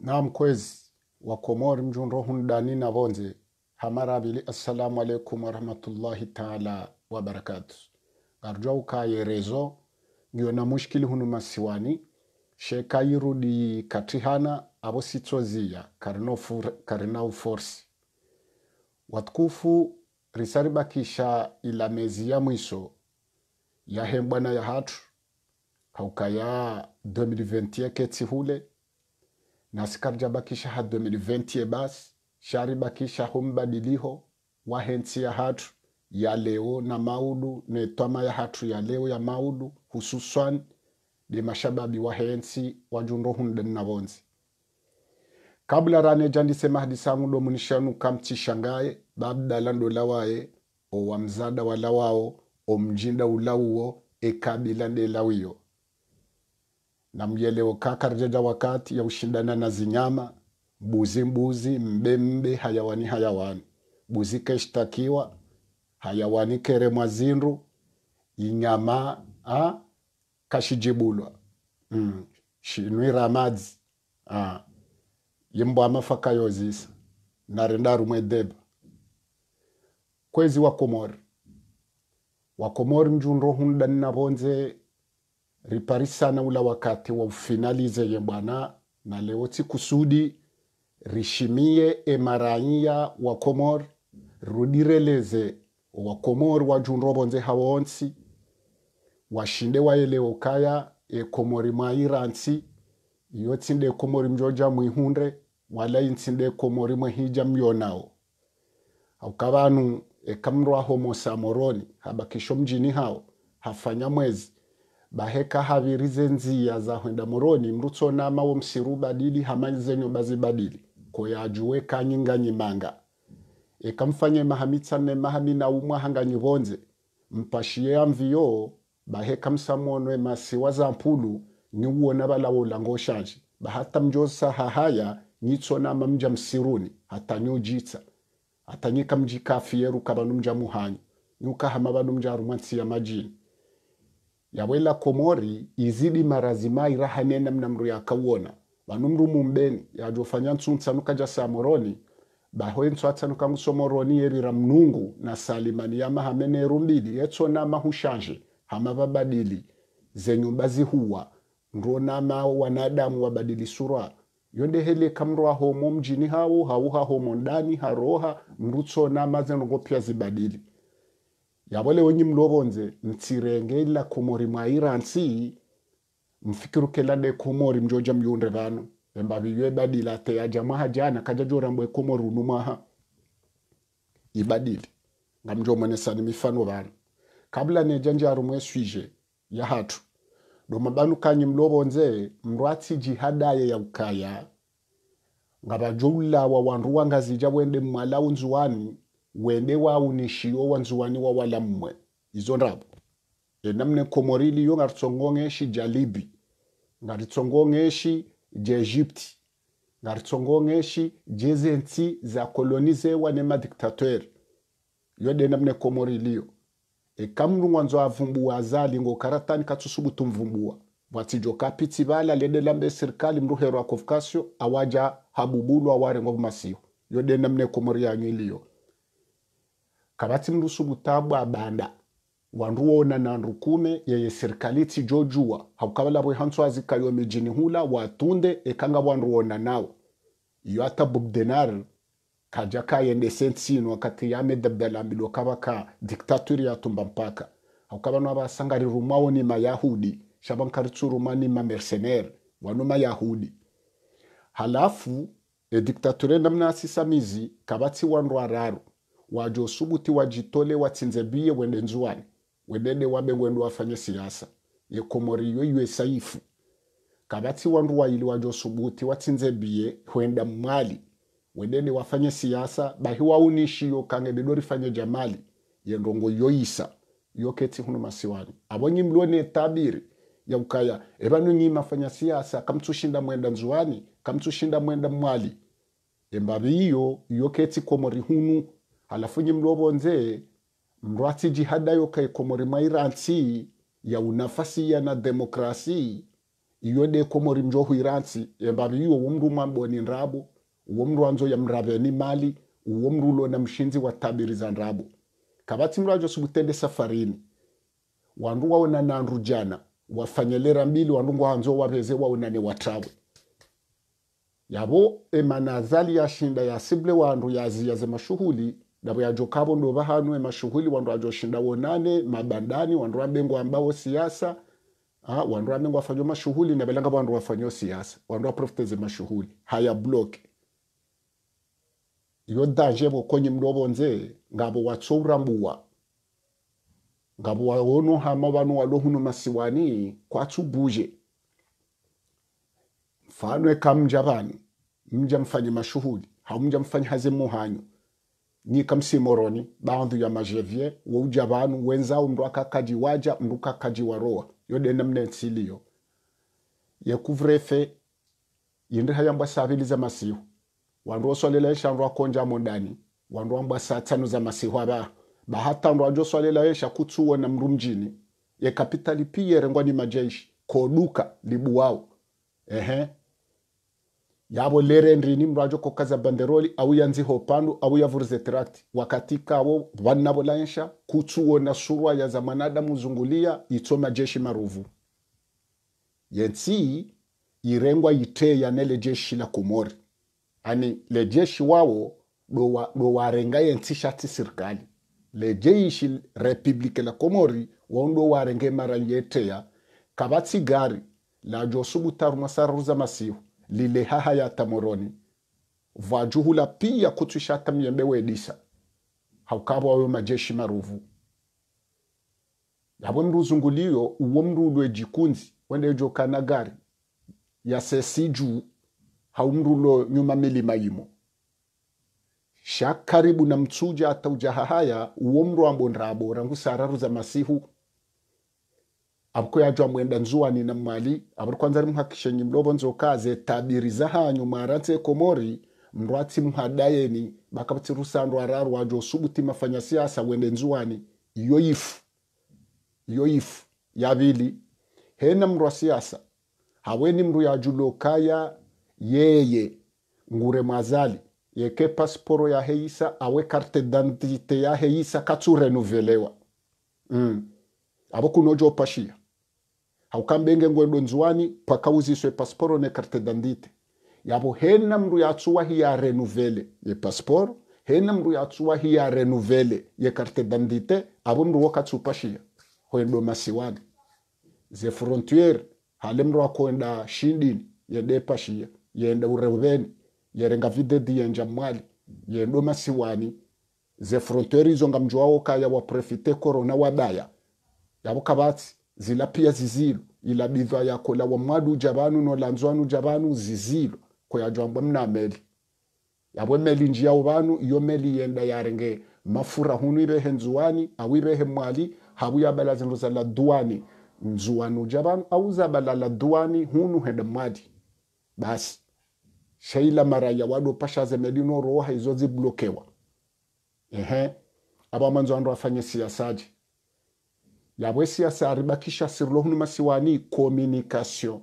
nam kwezi komori mjunro hundani na vonze hamarabili assalamu alaikum warahmatullahi taala wabarakatu ngarjwa ukaye rezo ngiyo na mushkili hunu masiwani sheka shekayirudi katihana abo sitsoziya karinau uforsi watukufu risaribakisha ila mezi ya mwiso yahembwana ya hatu haukaya 2021 ketsihule nasikarjabakisha ha 2020 basi sharibakisha humbadiliho hensi ya hatu ya leo na maudu netwama ya hatu ya leo ya maulu hususan de mashababi wahensi wajundo hunden na vonzi kabla rane jandisema hadisangu shangaye babda lando lawaye owamzada walawao omjinda ulawuo ekabila ndelawiyo na myeleweka karjeda wakati ya ushindana na zinyama mbuzi mbuzi mbe mbe hayawani hayawani buzi keshtakiwa hayawani keremwa zindu inyama a kashijibulwa mm. shinwira madzi a yimbwa amafaka yozisa narenda rumwe deba kwezi wakomori wakomori mjunro hundani vonze ripari sana ula wakati wa ufinalize ye bwana na leo kusudi rishimie emaraiya wa komor rudireleze wa komor wajunrobonze hawonsi washinde waeleokaya ekomori mwairansi iyo tsinde komori mjoja mwihunde wala intsinde komori mwehija myonao aukavanu ekamrwa homosamoroni habakisho mjini hao hafanya mwezi baheka havirize nzia zahwenda moroni mrutso nama wo msiru badili hamazenyo bazibadili koya ajuwe kanyinganyimanga ekamfanye mahamitsane mahami na umwa hanganyivonze mpashiye amviyo baheka msamonwe masiwa zampulu niuona valawola ngoshanji bahata mjosa hahaya nyitsona mamja msiruni hatanyojitsa hatanyika mjikafieru kabanu mja muhanyu nyuka hama vanu mja rumwansi ya majini yawela komori izidi marazimai rahanena mnamru yakawona vanumru mumbeni yajofanya ntsuntsanuka samoroni bahoe ntswatsanuka yerira mnungu na salimani yama hamene erumbili yetsonama hushanje hama vabadili zenyumba zihuwa ndronama wanadamu wabadili sura yondehele kamrwa homo mjini hawo hauha homo ndani haroha mrutsonama zenongopya zibadili yabo lewo nyimlobonze ntsirenge ila komori mwa iransi mfikirukela de komori mjoja myunde vano embaviyo badila te ajamaha jana kajajorambo ekomori unumaha ibadili ngamjomonesani mifano vano kabla nejanjaro mwe swije ya hatu doma banu kanyi mlobonze mrwatsi jihadaye ya ukaya ngabajoulawa wanruwa ngazija wende mmalaunzuwani wembe wawunishiyo wanzuwani wa wala mmwe izo ndabo enamne komoriliyo ngaritsongongeshi jalibi ngaritsongongeshi jeegypti ngaritsongongeshi jezentsi zakolonizewa nemadiktatori yode namne komoriliyo ekamrungwa nzo avumbuwa ngo karatani katsusubu tumvumbua vatsijo kapitsi vala lede lambe serikali mruhero akofukasio awaja habubulu habubulwa warengo vumasiyo yode namne komori yanyu iliyo kabati kabatsimndusu butabwa abanda wanruona na nrukume yeye serikali ti tijojua hakukabala bwehantswazi kaliwa mejini hula watunde ekanga bwanruona nawo iyo ata bob denar kaja kayendese ntsino akati yamedabdalambilwa kaba ka diktaturi yatumba mpaka hakukabano rumawo ni mayahudi shaban karitsuru mani ma mercenair wanu mayahudi halafu e ediktature namna sisamizi kabati wanruararo wajo subuti wajitole watsinze biye wende nzuwani wedede wabe ngwendo wafanye siasa yekomoriyo iwe saifu kabati wandu waili wajo subuti watsinze biye wenda mali wedede wafanye siasa bahi waunishiyo kange bidorifanye jamali ye yendongo yoisa yoketsi huno masiwani abonye mlone tabiri yaukaya ebanu nyima fanya siasa kamtsushinda mwenda nzuwani kamtsushinda mwenda mwali mmali embabiyo yoketsi komori hunu halafu nyi mlowonze mrwatsi jihada yoka ikomori mairantsi ya unafasi ya na demokrasi iyo de dekomori mjohu irantsi embavi iyo womruma mboni nrabo uwo mndu wanzo yamraveni mali umru lo na mshinzi wa tabiri za nrabo kabati mndu ajo subutende safarini wandu waona nandu jana wafanyelera mbili wandu ngwahanzo waveze waonane watawe yavo emanazali yashinda yasible wandu yaziyaze mashuhuli davo yajokavo ndova hanu emashughuli wandu ajoshinda wonane mabandani wandu wabengwa ambao siasa wandu wabengwa wafanywa mashughuli na velanga wandu wafanywa siasa wandu waprofiteze ze mashughuli haya bloke iyo danje vokonyi mdovonze ngavo watsoura mbuwa ngavo waono hama vanu walohuno masiwani kwatsubuje mfano ekamja vanu mja mfanye mashughuli hamja mfanye haze nyika msimoroni baandhu ya majevie mazhevye wouja vanu wenzau mndu akakajiwaja mndu kakajiwaroa yodene mne nsiliyo yekuvrefe yindi hayamba savili za masihu wandu osolela esha ndu akonjamo dani wandu amba saa za masihu aba bahata ndu ajo solela esha kutsuwa na mndu mjini yekapitali piyerengwa ni majeshi koduka libuwao ehe yabo lerendri nimrajo kokaza banderoli au auyanzi hopandu auyavuruze trakti wakatika abo kutsuwo na surwa ya za mwanadamu zungulia itsoma jeshi maruvu yensi irengwa ite yanele jeshi la kumori ani le jeshi wawo dowarenga yensi shati sirikali jeshi republike la komori waundo warenge mara yeteya kavatsigari lajo subutarumasaruza masihu lile lilehaha tamoroni vajuhula pia kutswishata myembe wedisa haukava wawe majeshi maruvu hawe mndu uzunguliyo uwo mndu ulwe jikunzi wende jokana gari yasesi juu hau mndu ulo nyuma milima yimo sha karibu na mtsuja atauja hahaya uwo mndu rangu sararu za masihu abuko yajwa mwenda nzuwani na mali aburi kwanza ari muhakishenyi mlobo nzokaze tabiriza hanyuma aratse komori mrwatsi muhadayeni bakabutsi rusandwa ararwa josubuti mafanya siasa wende nzuwani iyo ifu iyo ifu yabili hena mrwa siasa haweni mru ya yajulokaya yeye ngure mazali yeke pasporo ya heisa awe karte dantite ya heisa katu katsurenuvelewa mm. abo pashia haukambenge ngwe donzuani pakauziswe pasporo ne carte d'identité yabo hena mndu yatsuwa ya renuvele ye pasporo hena mndu yatsuwa ya renuvele ye carte d'identité avo mndu wokatsupashiya hoendo masiwani ze frontiere hale mndu akoenda shindini yede pashiya yenda ureveni yerenga videdi yenja mwali yendo masiwani ze frontiere izo ngamjwawo kaya waprefite korona wadaya yabo kavatsi zila pia zizilo ila bidhaa yako la wamwadu jabanu no lanzwanu jabanu zizilo koyajwambwa mnameli yabwe meli njiyawo ubanu iyo meli yenda yarenge mafura hunu ibehe nzuwani au ibehe mwali habu yabala zindu za la duwani nzuwanu jabanu au za la duwani hunu hende mwadi basi shaila ya wadu pasha meli no roha izo ziblokewa ehe aba manzo andu afanye siyasaji yabwesiasa aribakisha sirilo hunu masiwani communication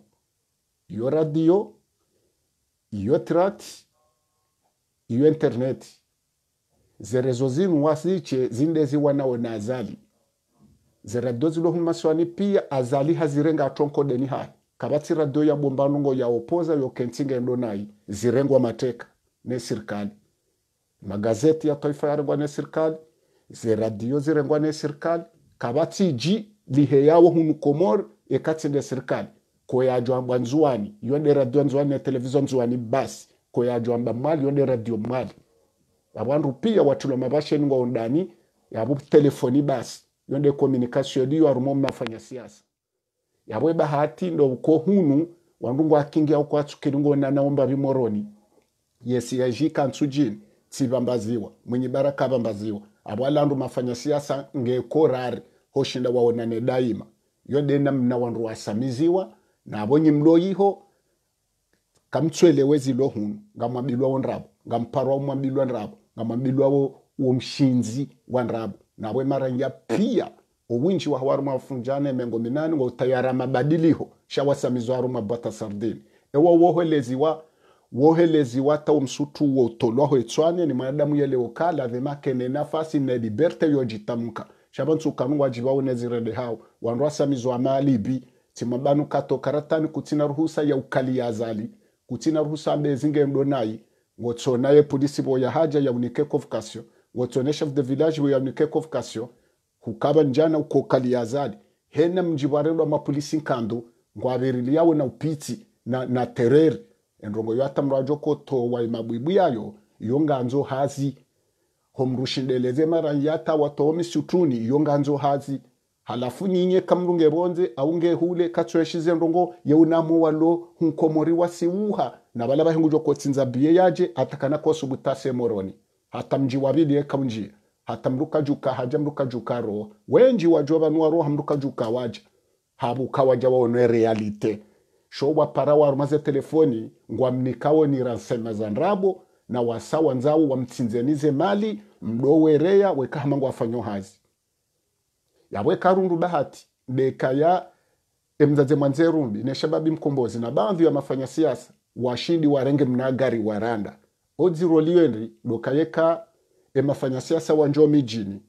iyo radio iyo trat iyo internet zerezo zinu wasiche zindezi ziwanao na azali zeradio zilo hunu masiwani pia azali hazirenga atonko deni hai kabati radio ya bombanungo ya opoza yo kentinge endo nai zirengwa mateka ne sirkali magazeti ya taifa yarengwa ne serikali zeradio zirengwa ne sirkali kabati ji lihe yawo hunu komor e katsinde serikali koyajwamba nzuwani yonde radio nzuani na televizion nzuwani basi koyajwamba mali yonde radio mali abandu pia watuloma basheningwa undani bu telefoni basi yonde communication diyo arumo mafanya siasa yabwe bahati ndo ko hunu wandungu akingia uko atsukiringo na naomba bimoroni yesi yajika ntsujini tsibambaziwa mwenye baraka bambaziwa abwalandu mafanya siasa ngekorari hoshinda waonane daima yodenda mna wandu wasamiziwa nabonye mloyiho kamtswelewe zilo hunu ngamwabilwa wondrabo ngamparwa umwabilwa ndrabo ngamwabilwa womshinzi wa ndrabo nabwe maranja pia uwinji wa hawaru mafunjane mengo minani ngautayara mabadiliho shawasamizwaru mabata sardini ewa woheleziwa woheleziwa ta umsutu woutolwaho etswane ni mwanadamu yele okala vema kene nafasi na liberte yojitamka shavantsukanu waji vaonezerele hao wandu asamizwa maalibi tsima banu katoka ratani kutsina ruhusa ya ukali ya azali kutina ruhusa ambezinge mdo nayi ngotsonaye polisi voya haja ya unike yaunike convocation ngotsone chef de village unike convocation hukaba njana uko ukali ya azali hena mjibarelo wa mapolisi nkandu ngwaverili yawe na upiti na, na tereri enrongo yo atamrajo kotowa imabwibwi yayo iyo nganzo hazi homrushindeleze mara yata tomi sutuni iyo nganzo hazi halafu nyinye kamrunge bonze aungehule katsweshize ndongo yeunamu walo hunkomori wasiuha na bala bahingujwa kotsinza biye yaje atakana kosu butase moroni hata mji wabili ekamji hata mruka juka haja mruka juka ro wenji wajoba banwa ro hamruka juka waja habuka waja waone realite wa para maze telefoni ngwamnikawo ni ransema za ndrabo na wasawa nzawo wamtsinzenize mali mdowereya wekahamangwa afanyo hazi yawekarundu bahati beka ya emzaze mwanzerumbi neshababi mkombozi na bandhu ya mafanya siasa washindi warenge mnagari waranda odziro liwenri dokayeka emafanya siasa wanjo mijini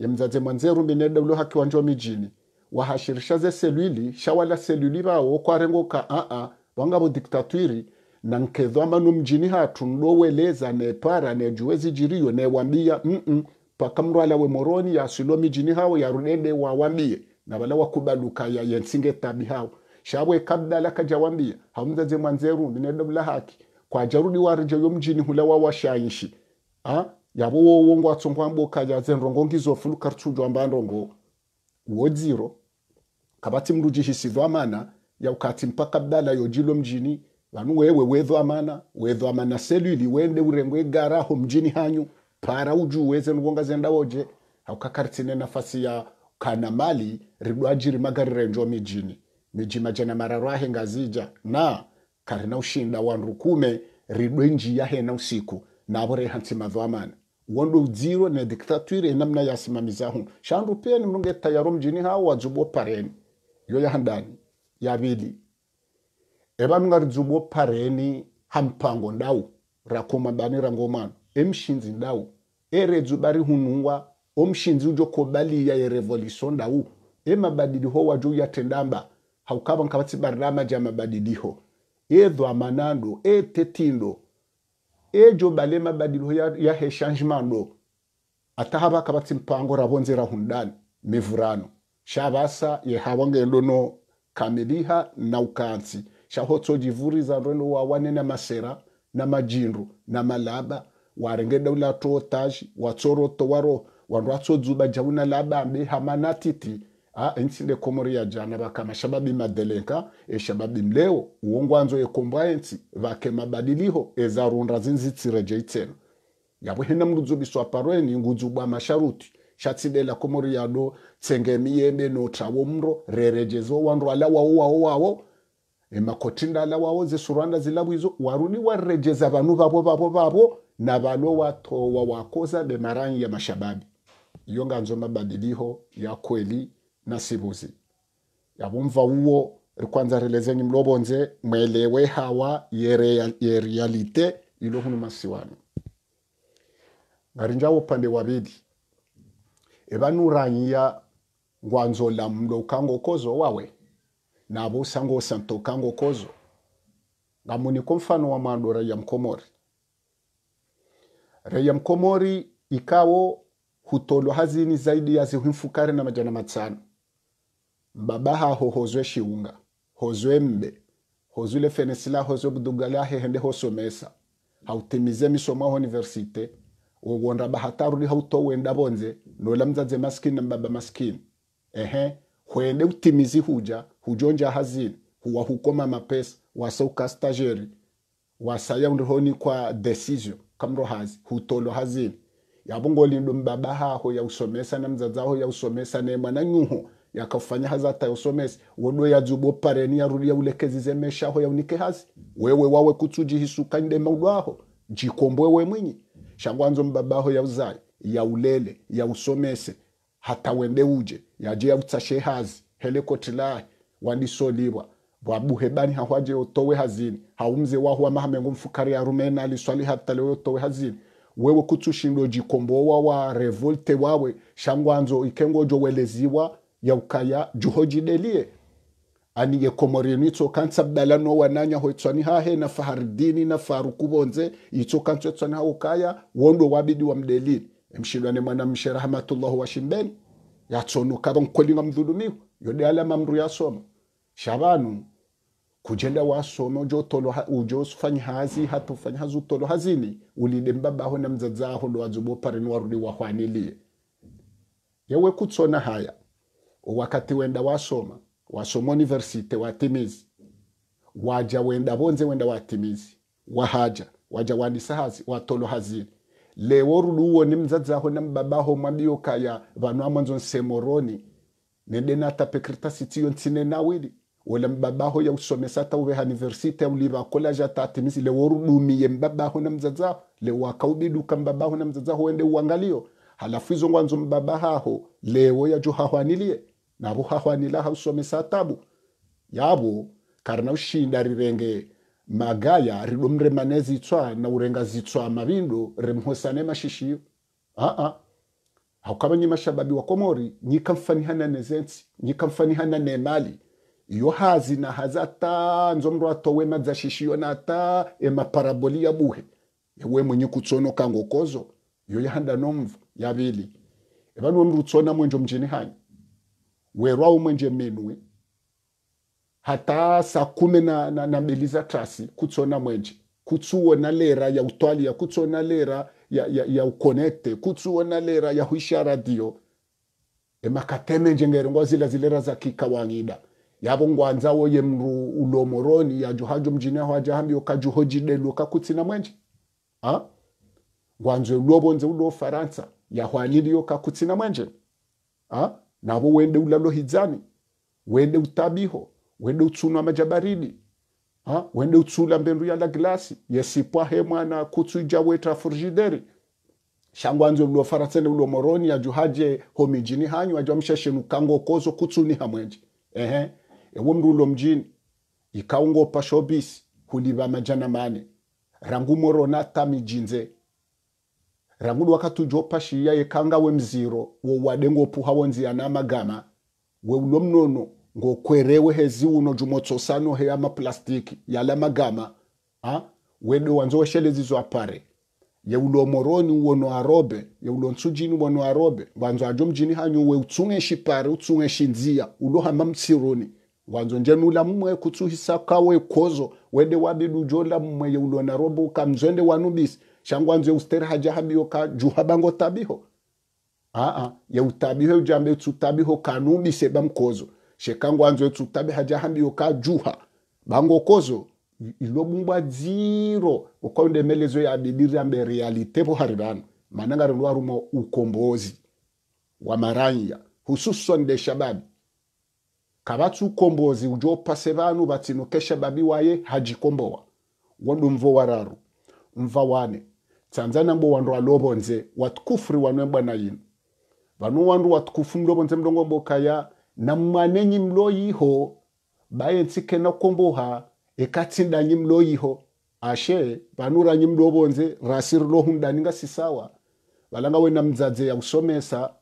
mwanze rumbi mwanzerumbi nedaulo haki wanjo mijini wahashirisha ze selwili shawala selwili bawo kwarengoka aa wangabo diktatwiri na no mjini hatu nloweleza nepara nejuwezi jiriyo newambia mm -mm, paka mrwala we moroni yasilo mijini hao yarudede wawambie na bala wakubaluka ya yensinge tabi hawo shawe kabdala kajawambia hamzaze mwanzeru ndinedobla haki kwa jarudi warije yo mjini hula wawashaishi ha yabo wowongo atsongwamboka yaze nrongo ngizofulu kartujwa mbanrongo wodziro kabati mrujihisizwa mana ukati mpaka bdala yojilo mjini vanu wewe amana wethwamana amana seluli wende urengwe gara ho mjini hanyu para uju weze nuwonga zenda woje haukakaritine nafasi ya kana mali ridwajiri magarirenjo mijini miji majana mararwahe zija na karina ushinda wandu kume ridwe njia hena usiku navo reha amana wondo udziro ne diktatwire enamna yasimamizahu shandu peni mlunge tayaro mjini hao wajubo pareni yo yahandani yavili evanongaridzubophareni hampango ndau bani rangomano emshinzi ndau eredzubari hunhuwa omshinzi ujokobaliya yerevolution ndau emabadiliho wajo uyatendamba haukava nkavatsibarira amaja mabadiliho edho amanando etetindo ejo bale mabadiliho yahechangemando ya ataha vakavatsi mpango ravonzera hundani mivurano shavasa yehawa ngendo no kamiliha na ukansi chahotsojivuriza rweno wawane na masera na majindu na malaba warengeda ula tootaji waro towaro wandu atsodzuba jauna laba ambe hamanatiti a ensinde komori ya jana vakama shababi madelenka eshababi mleo uongwanzo ekombwa ensi vake mabadiliho ezarunda zinzitsire jeitseno yabwehena mrudzubiswa parweni ngudzubwa masharuti shatsidela komori yado tsengemi yembe notawo mro rerejezo wandu ala wawo wawo wawo emakotindala wawo zisurwanda zilabo izo waruni warejeza banu babo babo babo na balo watowa wakoza bemarangi ya mashababi iyo nganzo mabadiliko ya kweli na sibuzi yabumva uwo rikwanza relezenyi mlobonze mwelewe hawa yerealite ilo hunu masiwanu ngarinjawo pande wabidi bidi evanuranyiya ngwanzola mlo ukangokozo wawe nabusa ngo santoka ngo kozo ngamuniko mfano wa mandora ya mkomori raia mkomori ikawo hutolwa hazini zaidi ya zihimfukare na majana matano mbabaha hohozwe shiunga hozwe mbe hozule fenesila hozwe budugala hehende hosomesa hautimize misoma ho universite wogonda bahataru hauto wenda bonze nola mzaze maskini na mbaba maskini ehe hwende utimizi huja hujonja hazini huwahukoma mapesa wasauka stajeri wasaya ndihoni kwa decision kamro hazi hutolo hazini yabo ngolindo mbaba haho ya usomesa na mzazi ya usomesa ne mwana nyuho yakafanya hazata usomesa wodo ya jubo pareni ya ulekezi zemesha ho ya unike hazi wewe wawe kutuji hisuka ndema udwaho jikombwe we mwinyi shangwanzo mbaba ho ya uzai ya ulele ya usomese hata wende uje yaje utsashe hazi helekotila wanisolibwa bwabuhe bani hahwaje otowe hazini haumze wahwa mahamengo mfukari ya rumena aliswali hata leo otowe hazini wewe kutushindo jikombowa wa revolte wawe shangwanzo ikengo joweleziwa yaukaya juhojidelie ani ye yekomorinu itsokansa bdala no wananya ho itswani he na fahardini na faruku bonze farukubonze itsokanso itswani ukaya wondo wabidi wa mdelili emshidwane mwana mshe rahmatullahu washimbeni yatsonukava nkolinga mdhulumiwa yode alama mndu yasoma shavanu kujenda wasoma ujosufanya hazi hatufanya hazi utolo hazini ulide mbabaho na mzadzaho ndo wazubopareni warudi wahwanilie yewe kutsona haya wakati wenda wasoma wasoma universite watimizi waja wenda vonze wenda watimizi wahaja waja wanisa hazi watolo hazini lewo ruluwo ni mzadzi mdzadzaho na mbabaho mwambiyokaya vanu amwanzo nsemoroni nedena tapekritasitiyo ntsine nawili wala mbabaho ya usomesa tauve haniversite uliva aulivakola jatatimizi lewo rudumiye mbabaho na mzadzi mdzadzaho lewo akaubiduka mbabaho na mzadzi mdzadzaho wende uangalio halafu izo ngwanzo mbabahaho lewo ya yajo hahwanilie navo hahwanila hausomesa tabu yavo karina ushinda rirenge magaya ridomre mane zitswa na urenga zitswa mabindo remhosane mashishiyo a a hakabanye mashababi wa komori nyika mfani hana nyikamfanihana nezensi nyikamfanihana nemali iyo hazi na hazata nzo nzomro atowe madzashishio na ta e maparaboli ya buhe ewe munyi kutsono kangokozo iyo yahanda nomvu yabili ebanu evanu tsona mwenjo mjini hanyi werwawo mwenje menwe hata saa kumi na, na, na mbili za trasi kutsona mwenje kutsuona lera ya utwalia kutsona lera ya, ya, ya ukonete kutsuona lera ya huisha radio emakateme njengere ngwa zila zilera za kika wangida yavo ngwanza woye mru ulomoroni ya juhajo mjini aho ajahambi okajuhojidelu kutsina mwenje ha? ngwanzwe ulobonze ulo faransa yahwaniliyo kakutsina mwenje ha? navo wende ulalo hizani wende utabiho wende utsunwa majabaridi ha? wende utsula mbendu ya la glasi yesipwa he mwana kutsu ija weta furjideri shangwanzi ulwo faratsene ulwo moroni yaju haje homijini hanyu ajwa msheshenu kangokozo kozo kutsuni hamwenje ehe ewo mrulo mjini ikaungopa shobisi huliva majana mane rangu morona tamijinze rangulu wakatujopa shiya ekanga we mziro wowadengo puha ana magama we ulo mnono ngokwerewe hezi uno jumotsosano he ama amaplastiki yala magama ha wedo wanzo zizo apare ulo moroni uono arobe ulo ntsujini uono arobe wanzo ajo mjini hanyu we utsunge shipare utsunge shinzia ulo hama msironi wanzo njenula mmwe kutsuhisa kawe kozo wede wabidu jola mmwe yeulo narobe ukamzwende wanubisi shangwanzo haja hajahabiyo ka juhabango tabiho aa yeutabiho ujambe tsutabiho kanubise bamkozo shekangu anzo etu tabe haja yoka juha bango kozo ilo bangokozo ziro uko ukaunde melezo ya yabidirira ambe yalitepo hari vanu manangari ndwarumwa ukombozi wa maranya hususu nde shababi kabatu ukombozi ujo ujopase vanu vatsinuke shababi waye haji kombowa wandu mvo wararu mva wane tsanza mbo wandu nze watukufri watukufuri mba na yinu vanu wandu watukufu mdobo nze mlobonze mbo kaya na mwanenyi mloyiho baye na komboha ikatsindanyi mloyiho ashe vanuranyi mlovonze rasiri lohundani ngasisawa vala ngawena mdzadze yakusomesa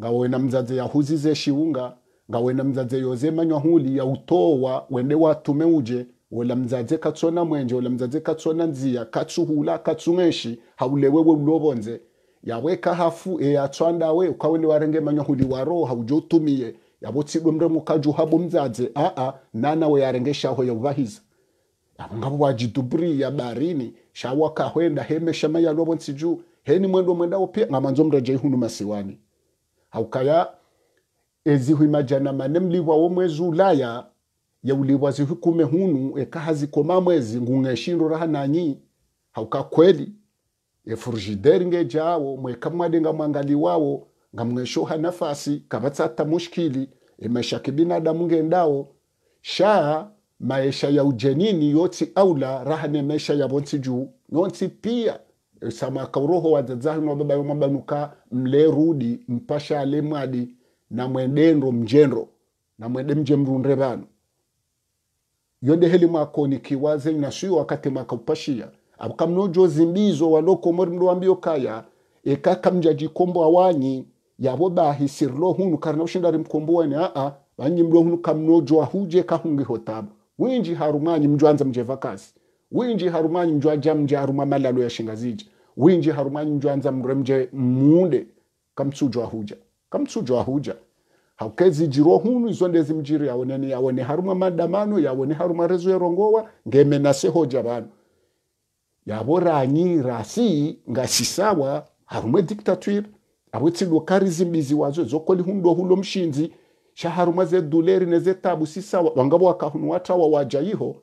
ngawena mdzadze huzize shiunga nga ngawena mdzadze yoze manywa huli ya utowa wende watume uje wela mdzadze katsona mwenje wela mdzadze katsona nziya katsuhula katsung'eshi haulewewe ulovonze yaweka hafu eyatswandawe ukawende warenge manywa huli waro haujotumie yabotsidwe mre mukaju habo mzadze a ah, a ah, nana we yarengeshaho yovahiza abo ngabo bajiduburi ya barini shawaka hwenda ya yalobo nsiju heni mwendo mwenda opia ngamanzo mreje hunu masiwani haukaya ezi majana mane mliwa wo mwezi ulaya zi zihwikume hunu ekaha koma mwezi ngung'eshindo raha nanyi hauka kweli efurujideri ngejawo mweka mwadenga wawo ngamweshoha nafasi kavatsatta mushkili emaisha kibinadamu ngendao sha maisha ya ujenini yoti aula raha ne maisha ya bonti juu nonti pia e samaka uroho wadzadzahi nobaba yomabanuka rudi mpasha ale mwadi na mwendendo mjenro na mwende mje mrunde vanu yonde makoni kiwaze na suyo wakati mwakaupashia abukamnojo zimbizo waloko mori mlowambio kaya ekakamja jikombo awanyi yabo bahisirlo hunu karnaushinda rimkomboeni aa banyimlo hunu kamnojwa huje kahungihotabo winji harumanyi mjwanza mjevakasi winji harumanyi mjwaja mje haruma malalo ya shingazije winji harumanyi mjwanza mremje mude kamtsujwa huja kamtsujwa huja haukezi jiro hunu izo ndezi mjiri yawoneni yawone haruma madamano yawone haruma rezo yerongowa ngeme na hoja banu yabo ranyi rasi ngasisawa harume diktatwiri awitsidwa kari zimizi wazo zokoli hundo hulo mshinzi shaharuma ze duleri neze tabu sisa wangabo wakahunu wata wa wajayiho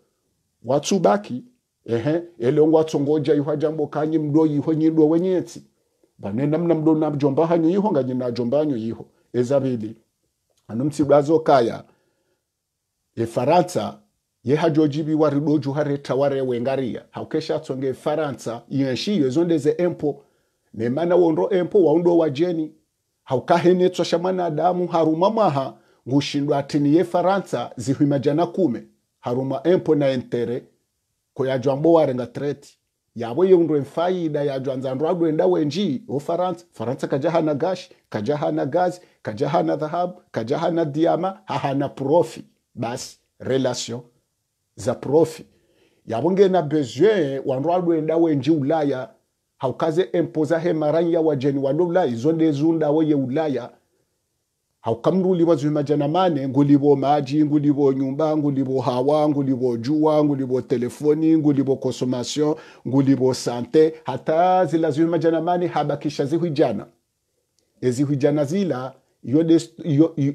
watsubaki ehe elongo watsongoja yuha jambo kanyi mdo yiho nyidwa wenyetsi bane namna mdo na jomba hanyo yiho nganyi na jomba hanyo yiho ezabili anumtsidwa zokaya efaransa yehajojibiwa ridoju hareta warewengaria haukesha tsonge efaransa yenshi yezondeze empo nemana wondo empo waundo wajeni haukahenetswa shamwana adamu haruma mwaha ngushindwa ye faransa zihwima jana kume haruma empo na entere koyajwa mbo warenga treti yabo yondwe mfaida yajwa nzandro adwenda wenji o faransa faransa kajaha na gashi kajaha na gazi kajaha na dhahabu kajaha na diama hahana profi bas relation za profi yabo ngena bezwe wanro adwenda wenji ulaya haukaze empoza empozahe maranya wajeni walola izonde zundawo ye ulaya haukamruliwa zimajana mane ngulibo maji ngulibo nyumba ngulibo hawa ngulibo jua ngulibo telefoni ngulibo consommation ngulibo sante hata zila zimajana mane habakisha ezi e hujana zila yode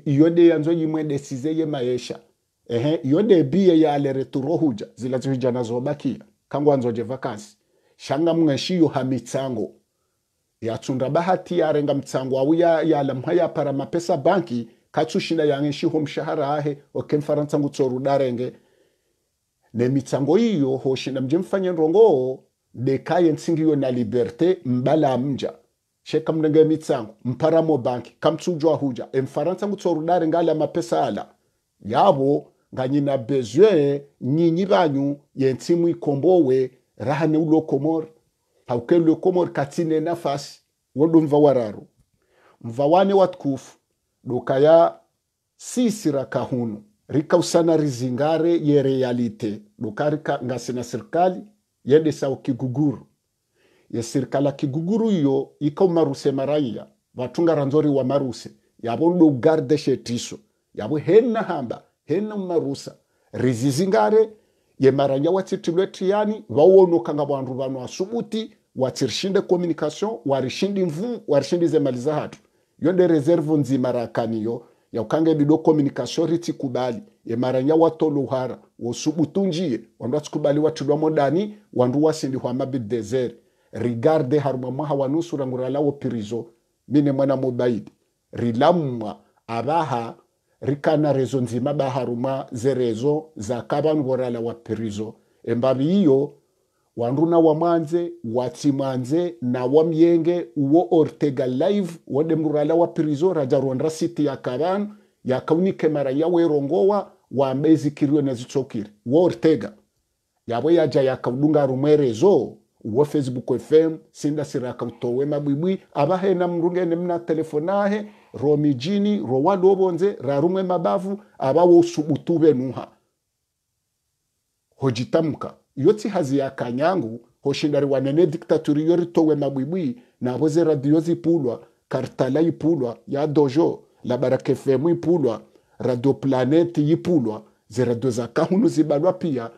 iyode yanzo yimwe desize ye maesha ehe iyode biye yalere turohuja zila zihwijana zobakia kangwanzoje vakansi shanga mwenshi yuha mitsango yatsunra bahati yarenga mtsango awu ya ya lamha ya para mapesa banki katsushinda yange yang'enshiho mshahara ahe okemfaransa ngutsoru darenge ne mitsango iyo hoshinda mje mfanye nrongo dekaye nsingiyo na liberté mbala mja sheka mnenge mitsango mparamo bank kamtsujwa huja emfaransa ngutsoru udarenga ala mapesa ala yabo nganyina bezwe nyinyi banyu yentsimu ikombowe raha ne ulo komor hawkelo komor katine nafas wodo mva wararu mva wane watkufu dokaya sisira kahunu usana rizingare ye realite dokarika ngasina serikali sa kiguguru ye sirikala kiguguru iyo ikaumaruse maraiya watunga ranzori wa maruse yabo ndo garde shetiso yabo hena hamba hena umarusa rizizingare ye maranja watsitilwe tiani vawonokhanga vandu vano asubuti watsirishinde communication warishindi mvu warishindize mali za hatu yo nde reserve nzima rakaniyo yakukhanga edido communication ritsikubali ye maranja watoluhara wosubutu njiye wandu watsikubali watilwamo modani wandu wasindihwa mabideseri rigarde harumwa mwaha wanusuranguralawo pirizo mine mwana mobaidi rilamwa abaha rikana rezo nzima baharuma zerezo zakavangorala wa pirizo embavi iyo wanruna wa mwanze watsimwanze na wa myenge uwo ortega live wodemrurala wa pirizo rwanda city ya ya kavanu yakaunike mara yawerongowa wambe na nazitsokire wo ortega yavo yaja yakaudunga rumwerezo uwo facebook fm sinda siraka utowe mabwibwi avahena mrungene mna telefonahe romijini rowandi obonze rarumwe mabavu abawosu butube nuha hojitamka iyo tsihazi ya kanyangu hoshindari wanene diktaturi yo ritowe mabwibwi naboze radio zipulwa kartala ipulwa ya dojo la baraka fm ipulwa radio planeti yipulwa radio za kahunu zibalwa pia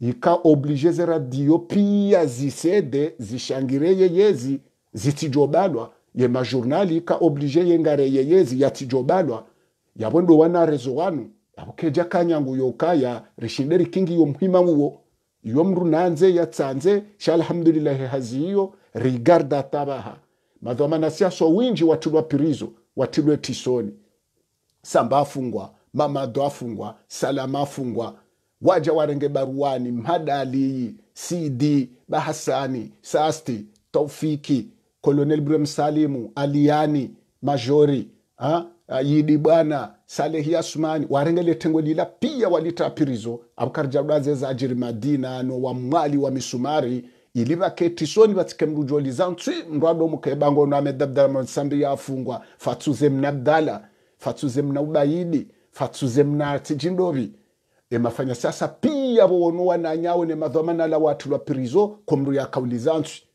ika ikaoblige radio pia zisede zishangire yeyezi zitijobalwa ye majurnali ka oblige yezi ya tijobalwa yabo ndo rezo wanu abo keja kanyangu ya rishinderi kingi yo mhima uwo yo mru nanze tsanze sha alhamdulillah haziyo rigarda tabaha madhamana siaso winji watilwa pirizo watilwe tisoni samba afungwa mamado afungwa salama afungwa waja warenge baruani mhadaliyi cd bahasani sasti taufiki Colonel Brem Salimu, Aliani Majori ha? Ah, Yidi Bwana Salehi Asumani warengele tengo lila pia walita apirizo abukar jabulaze ajiri Madina no wa mwali wa misumari iliba keti ili baketisoni batsike mrujoliza ntsi mrwado mukebango no amedabdala masambi yafungwa fatsuze mnabdala fatuze mnaubayidi fatsuze e mafanya sasa pia bono wananyawo nemadhamana la watu lwa pirizo komru yakauliza ntsi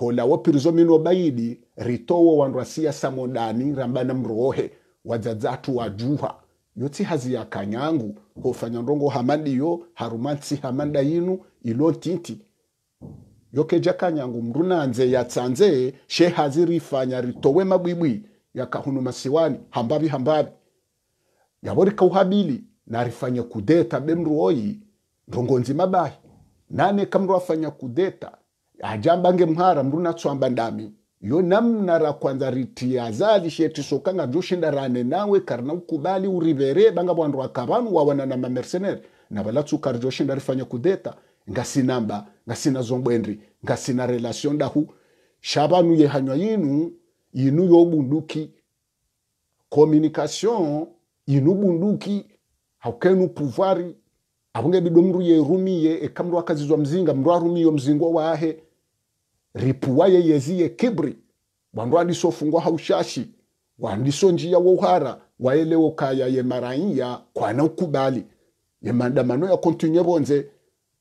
hola wopirizo mino baidi ritowo wanrasia samodani rambana mrohe wadzadzatu wajuha yotsi haziya kanyangu hofanya ndongo hamadiyo harumansi hamanda yinu ilo ntinti yokeja kanyangu mrunanze yatsanze she hazi rifanya ritowe mabwibwi yakahunuma siwani hambavi hambavi yavo rikauhabili narifanya kudeta bemruoyi ndongo nzima bahi nane kamru afanya kudeta hajambange mhara mruna tswamba ndami yo namna ra kwanza sheti sokanga zalishetisokanga rane nawe karna ukubali urivere banga bwandu wakavanu wawana na mamercenari na balatsu valatsukari joshinda rifanya kudeta ngasi namba ngasi na zombwendri ngasi na relation da hu shabanu ye hanywa yinu yinu yo yobunduki communication yinu bunduki hakenu puvari abunge bidomru ye rumiye ekamru akazizwa mzinga mru arumiyo mzingo wahe wa ripuwaye yeziye kibri wandu alisofungwa haushashi wandiso njia wa wouhara waelewo kaya yemaraiya kwana ukubali yemandamano ya kontinye bonze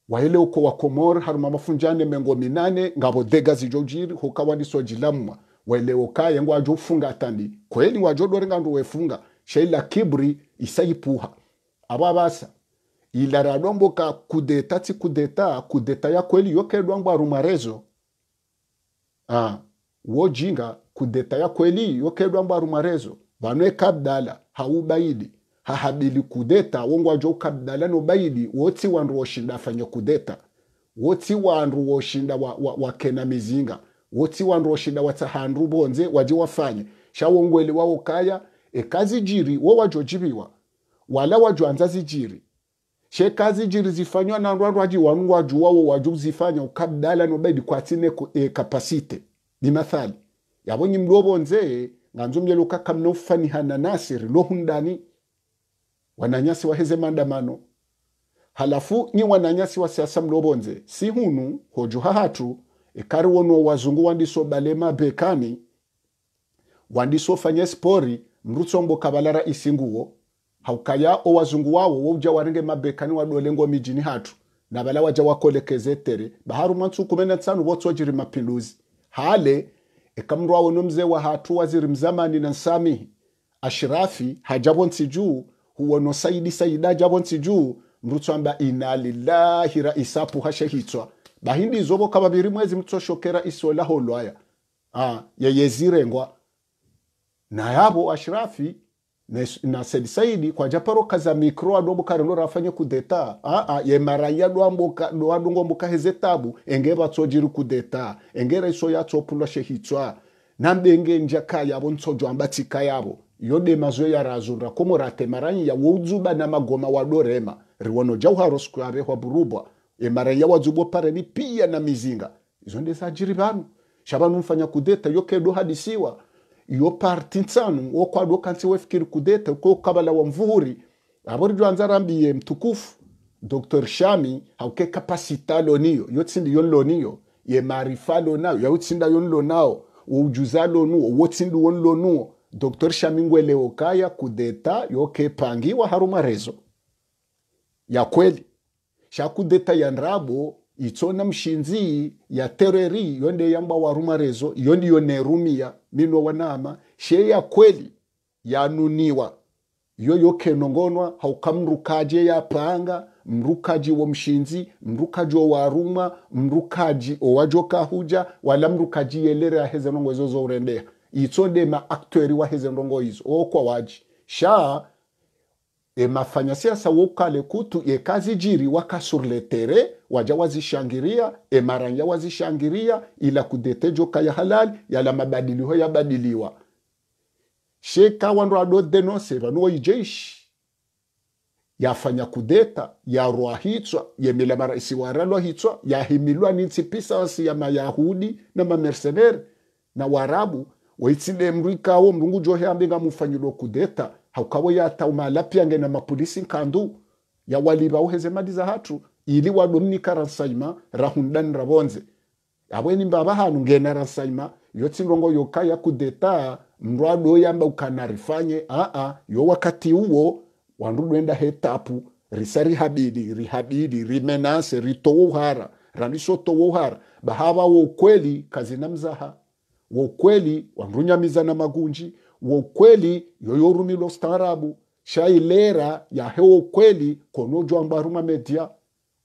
waelewo ko wakomor haruma mafunjane mengo minane ngabo dega zijojiri hoka wandiso jilamwa waelewo kaya ngwajo ufunga atandi kweli wajo dore ngandu wefunga shaila kibri isayipuha ababasa basa ilaralomboka kudeta tsikudeta kudeta kudeta ya kweli yokedwa rumarezo ah wojinga kudetaya kweli yokedwa mbwaru marezo banwe kabdala haubaidi hahabili kudeta wongwa jo kabdala no baidi wotsi wandu woshinda afanye kudeta woti wandu woshinda wakena wa, wa mizinga wotsi wandu woshinda watsahandu bonze waje wafanye shawongwele wawo kaya ekazi jiri wo wajojibiwa wala wajwanza zijiri shekazi jiri zifanywa na rwarwaji wanungwaji wawo waju zifanya ukabdala tine ku e, kapasite ni mathali yabonye mlobonze nganzo mjelo kakamna ufanihana nasiri hundani wananyasi wa heze mandamano halafu nyi wananyasi wa siasa mdobo nze si hunu hoju hahatu ekari wono wazungu wandiso balema bekani wandiso fanye spori mrutso mbo kabalara isinguo haukaya o wazungu wawo wouja warenge mabeka ni wadolengwa mijini hatu na bala waja wakolekeze tere baharu mwansu kumi na tsanu wotu wajiri mapinduzi hale ekamru wawo nomze wa hatu waziri mzamani na nsami ashirafi hajabo hajabonsi huwa no saidi saida jabo juu mrutu amba inalilahi raisapu hasha hitwa bahindi zobo kaba biri mwezi mtsoshokera isola holwaya ah yeyezirengwa na yabo ashirafi na sedi saidi kwa japaro kaza mikro adu omukare lorafanye kudeta aa yemaraya lwadu mbuka heze tabu enge batsojiri kudeta enge engera iso yatsopulwa shehitswa nambenge njaka yabo tika ya abo yode mazwe ya razura kumo rate maranyi ya wuzuba na magoma rema riwano jau jauharo skware hwa burubwa ye emaraya pare ni pia na mizinga izonde ndesajiri jiribanu shabanu mfanya kudeta yoke yokedu hadisiwa iyo parti nsanu wo kwa ro kanse we wefikiri kudeta ko kabala wa mvuhuri abori jwanza rambiye mtukufu Dr. Shami hauke kapasita loniyo yotsindi yon loniyo ye marifa maarifa lonayo yautsinda yon lonao ujuza lonuo wotsindi won lonuo Dr. Shami ngweleo kaya kudeta yo wa haruma rezo. ya kweli Sha kudeta ya ndrabo itsona mushinzi iyi yatereri iyi yonde yamba waruma rezo iyo ndiyo nerumiya mino wanama she ya kweli yanuniwa iyo yokenongonwa haukamrukaje yapanga mrukaji wo mshinzi mrukaji owaruma mrukaji owajokahuja wala mrukaji yelere aheze ndongo izo zourendeha itso de wa heze nongo izo okwa waji sha e mafanyasiasa wokale kutu yekazijiri waka sur le terrain waja wazishangiria emaranja wazishangiria ila kudetejoka ya halali yala mabadiliho yabadiliwa sheka wandu adodenose vanoijeishi yafanya kudeta yarwahitswa yemila maraisi waralwahitswa yahimilwa nintsipisa wasi ya mayahudi na mamercenere na warabu waitsile mrwikawo mrungu johe ambinga mufanyilwa kudeta haukabo yataumala na mapolisi nkandu waliba uheze mali za hatu ili walumni karansaima rahundani rabonze ni mbaba hanu ngena ransaima ngongo yoka ya yakudeta mrwado yamba ukanarifanye a yo wakati uwo wandudwenda hetapu risa rihabidi rihabidi rimenase ritowo uhara ranisotowo uhara bahaba wokweli kazinamzaha wokweli wanrunyamiza na magunji wokweli yoyorumila ustaarabu shailera yahewo ukweli konojwangwa ruma media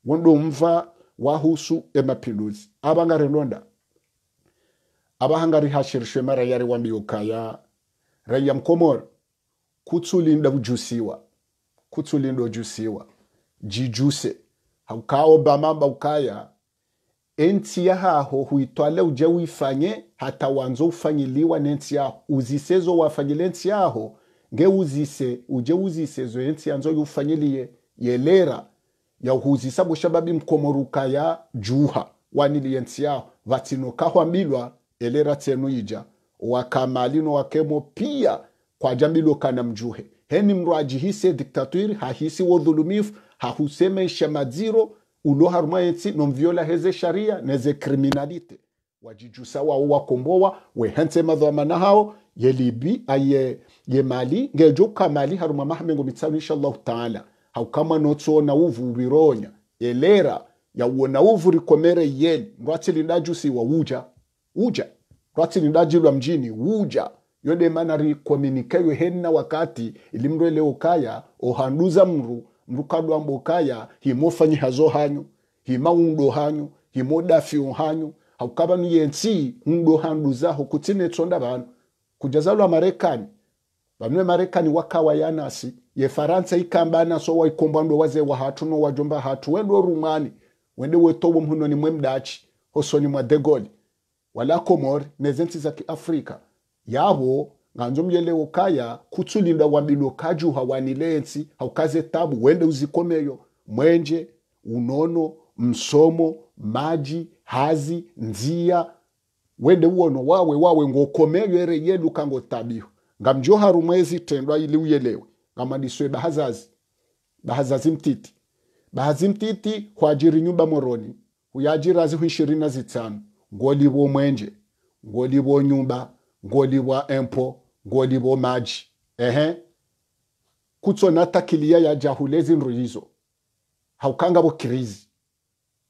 wondomva wahusu emapiluzi aba abahangari hashirishwe mara yari wamiyokaya raia mkomor kutsulinda ujusiwa kutsulinda ujusiwa jijuse haukao bamamba ukaya ensi yahaho huitwala uja uifanye hata wanzo ufanyiliwa nensi yaho uzisezo wafanyile ensi yaho nge uzise uje uzisezo ensi yanzo yufanyilie yelera ya uhuzisa bushababi mkomoruka ya juha wanili ensi yaho vatinokahwambilwa elera tenu ija wakamalino wakemo pia kwa jambilo kana mjuhe heni mndu diktatwiri hahisi wodhulumifu hahuseme shemadziro ulo haruma yetsi nomvyola heze sharia neze kriminalite wajijusa wao wakombowa wehense madhamana hao ye libi aye ye mali ngejo mali haruma mahamengo mitsano inshallah taala haukama notsona uvubironya elera yawona uvurikomere yeni ndwatsilindajusi wa uja uja rwatsilindajilwa mjini uja yode yodemana rikominikelwe henna wakati ilimrwele okaya ohanduza mru mlukadwa mbokaya himo fanyihazo hanyu hima undo hanyu himo dafiu hanyu haukaba miyensi undo handu zaho kutine tsonda bantu kujazalwa marekani vamwe marekani wakawa yanasi ye faransa so wa ikomba ndo waze wa hatu no wajomba hatu wendo rumani wende wetobo mhunoni ni mwemdachi hosoni mwa degoli wala komor nezenti za kiafrika yabo nganzo myele okaya kutsulila wabili okaju hawanilensi haukaze tabu wende uzikomeyo mwenje unono msomo maji hazi nzia wende uono wawe wawe ngokomeyo ere yedu kango tabiho ngamjo harumwezi tendwa ili uyelewe ngamadiswe bahazazi bahazazi mtiti bahazi mtiti huajiri nyumba moroni huyajirazi hu ishirini na zitano ngoliwo mwenje ngoliwo nyumba ngoliwa empo bo maji ehe kutso nata kilia ya jahulezi nru yizo haukanga bo krizi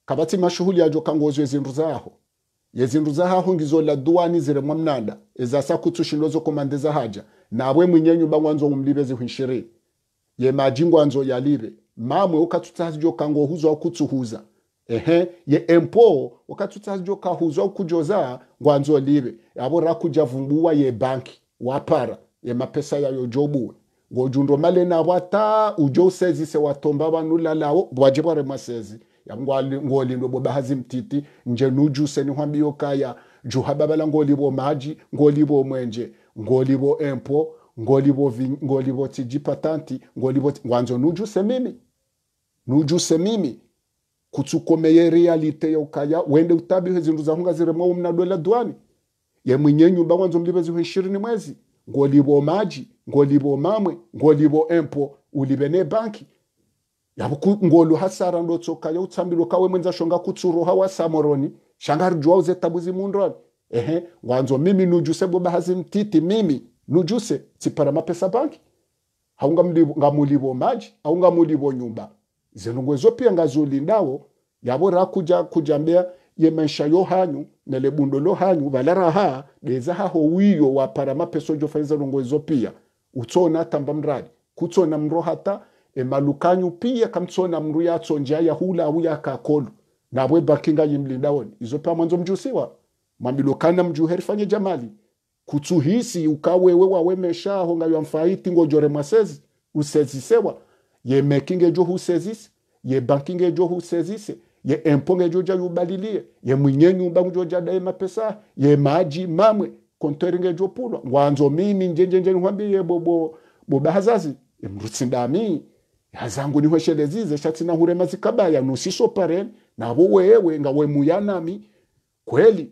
kabati mashuhuli ya yajo kangozo ezindu zaho yezindu zahaho ngizola duwani ziremwa mnanda ezasa kutsu shindozo na zahaja nabwe mwinyenyu wanzo umlibe zihwinshiri ye majingu wanzo ya yalibe mamwe ukatsutsazijo kangohuzo huza ehe ye empo ukatsutsazijo kahuzwa kujoza wanzo libe abo rakuja vumbuwa ye banki wapara emapesa yayo jobuwe ngojundo male nabo ata ujo se watomba banulalawo bwaje bwarema sezi ngolindwe bobahazi mtiti nje nuju nujuse nihwambiyo kaya juhababala ngolibo maji ngolibo mwenje ngolibo empo ngolibo ngolibo tijipatanti ngolibo ngwanzo nujuse mimi nujuse mimi kutsukomeye realite yokaya wende utabi utabihe zindu zire mwa umnadwela duani ya mwenye nyumba kwanza mlipe ziwe ishirini mwezi ngolibo maji ngolibo mamwe ngolibo empo ulibe ne banki yabu ngolu hasara ndotsoka ya utsambiro kawe mwenza shonga kutsuro hawa samoroni shangari jwa uze tabuzi mundroni ehe ngwanzo mimi nujuse boba hazi mtiti mimi nujuse tsipara mapesa banki haunga mlibo ngamulibo maji haunga mulibo nyumba zinungwezo pia ngazulindawo yabora kuja kujambea ye maisha yo hanyu na le bundo lo lohanyu valaraha dezahaho wiyo wa parama peso jo faiza jofaiza longoezo pia utsona tamba mradi kutsona mro hata e malukanyu pia kamtsona mru ya tsonja ya hula au ya kakolo na bwe bakinga yimlinda won izo pa mwanzo mjusiwa mambilokana mju herifanye jamali kutsuhisi ukawewe wawemeshaho mfaiti ngo jore mwasezi usezisewa ye jo yemekingejo husezise yebankingejo husezise ye emponga joja yubalilie ye mwinye nyumba njoja dai mapesa ye maji mamwe kontori ngejo pulwa ngwanzo mimi njenjenje ye bobo boba hazazi emrutsindami hazangu ni hoshelezi ze nihweshelezize shatsina hurema zikabaya nusiso pare nabo wewe nga ngawe muyanami kweli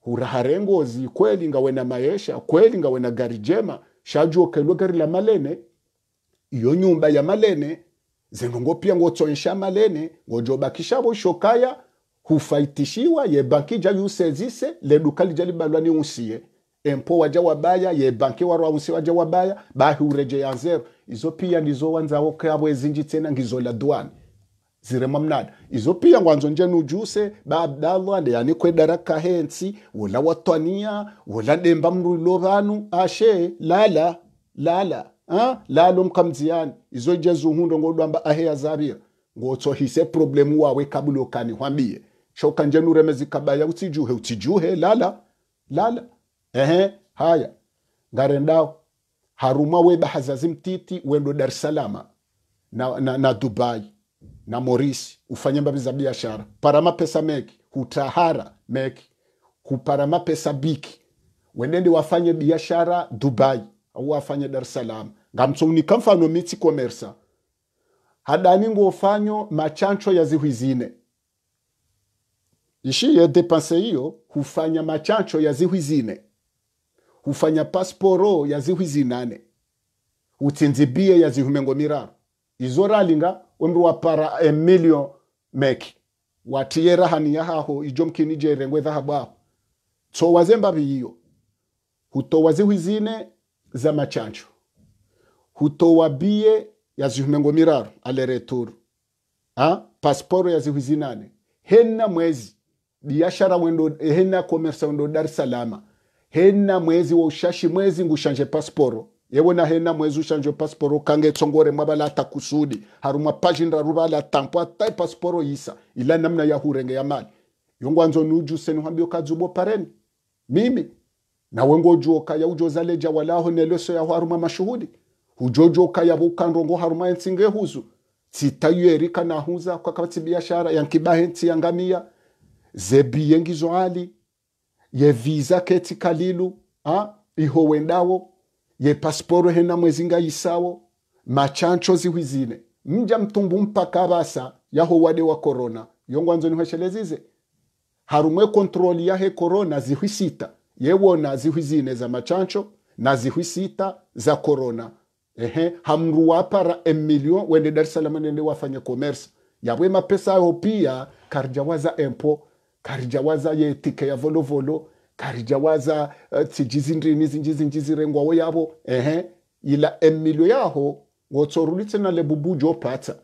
hura huraharengozi kweli nga we na maesha kweli nga we na gari jema kelo gari la malene iyo nyumba ya malene zengongo pia ngotsonsha malene ngo ngojobakisha boshokaya hufaitishiwa ye banki ja yusezise leduka lija libalwa ni unsiye empo waja wabaya yebanke warwa unsi waja wabaya bahiureje ya zero izo pia ndizo wanza okya bo ezinji tena ngizo la dwani zirema mnada izo pia ngwanzo nje nujuse badalwa nde yani daraka hensi wola watwania wola demba mru lobanu ashe lala lala Ah, lalo mkamziyani izoje zuhundo ngodwamba aheya zabia ngotsohise problemu wawe kabula okani choka njenu remezi kabaya utijuhe utijuhe lala lala ehe haya ngarendao haruma we bahazazi mtiti wendo dar salama na, na, na dubai na morisi ufanye mbabi za biashara parama pesa meki hutahara meki huparama pesa biki wendende wafanye biashara dubai au wafanye dar salama ngamtsomnika mfano mitsi komersa hadani ngofanyo machancho ya ishi ishiye depanse iyo hufanya machancho ya yazihwizine hufanya pasporo ya yazihwizinane ya zihumengo miraru izo ralinga ombi wapara emilio eh, meki watiye rahani yahaho ijo mkini jerengwe dhahabu aho tsowa zembavi hiyo hutowa zihwizine za machancho bie ya zihumengo miraru alereturu ha pasporo ya zihuzinane hena mwezi biashara wendo hena komersa wendo dar salama hena mwezi wa ushashi mwezi ngushanje pasporo yewe na hena mwezi ushanje pasporo kange tsongore mwabala mwabalata kusudi paji pajinda ruvala tampo atai pasporo isa ila namna ya hurenge ya mali yongwanzo senu hambio kazubo pareni mimi na wengo nawe ngojuoka ujo zaleja walaho neleso ya harumwa mashuhudi hujojoka yavuka nrongo haruma ensinge huzu na huza kwa kabatsi biashara yankibahe ntsi yangamia zebi yengizo ali yeviza keti kalilu ha? iho wendawo ye pasporo hena mwezinga isawo machancho zihwizine mja mtumbu mpaka basa yaho wade wa korona yongwanzo ni nihweshelezize harumwe kontroli yahe korona zihwisita yewona zihwizine za machancho na zihwisita za korona ehe, hamruwapara emilio wende Dar es Salaam nende wafanye commerce yabwe mapesa ayo pia karijawaza empo karijawaza tike ya volo volovolo karijawaza uh, eh, rengwa zinjizirengwawo yabo ehe ila emilio yaho ngotsorulitse na lebubujo pata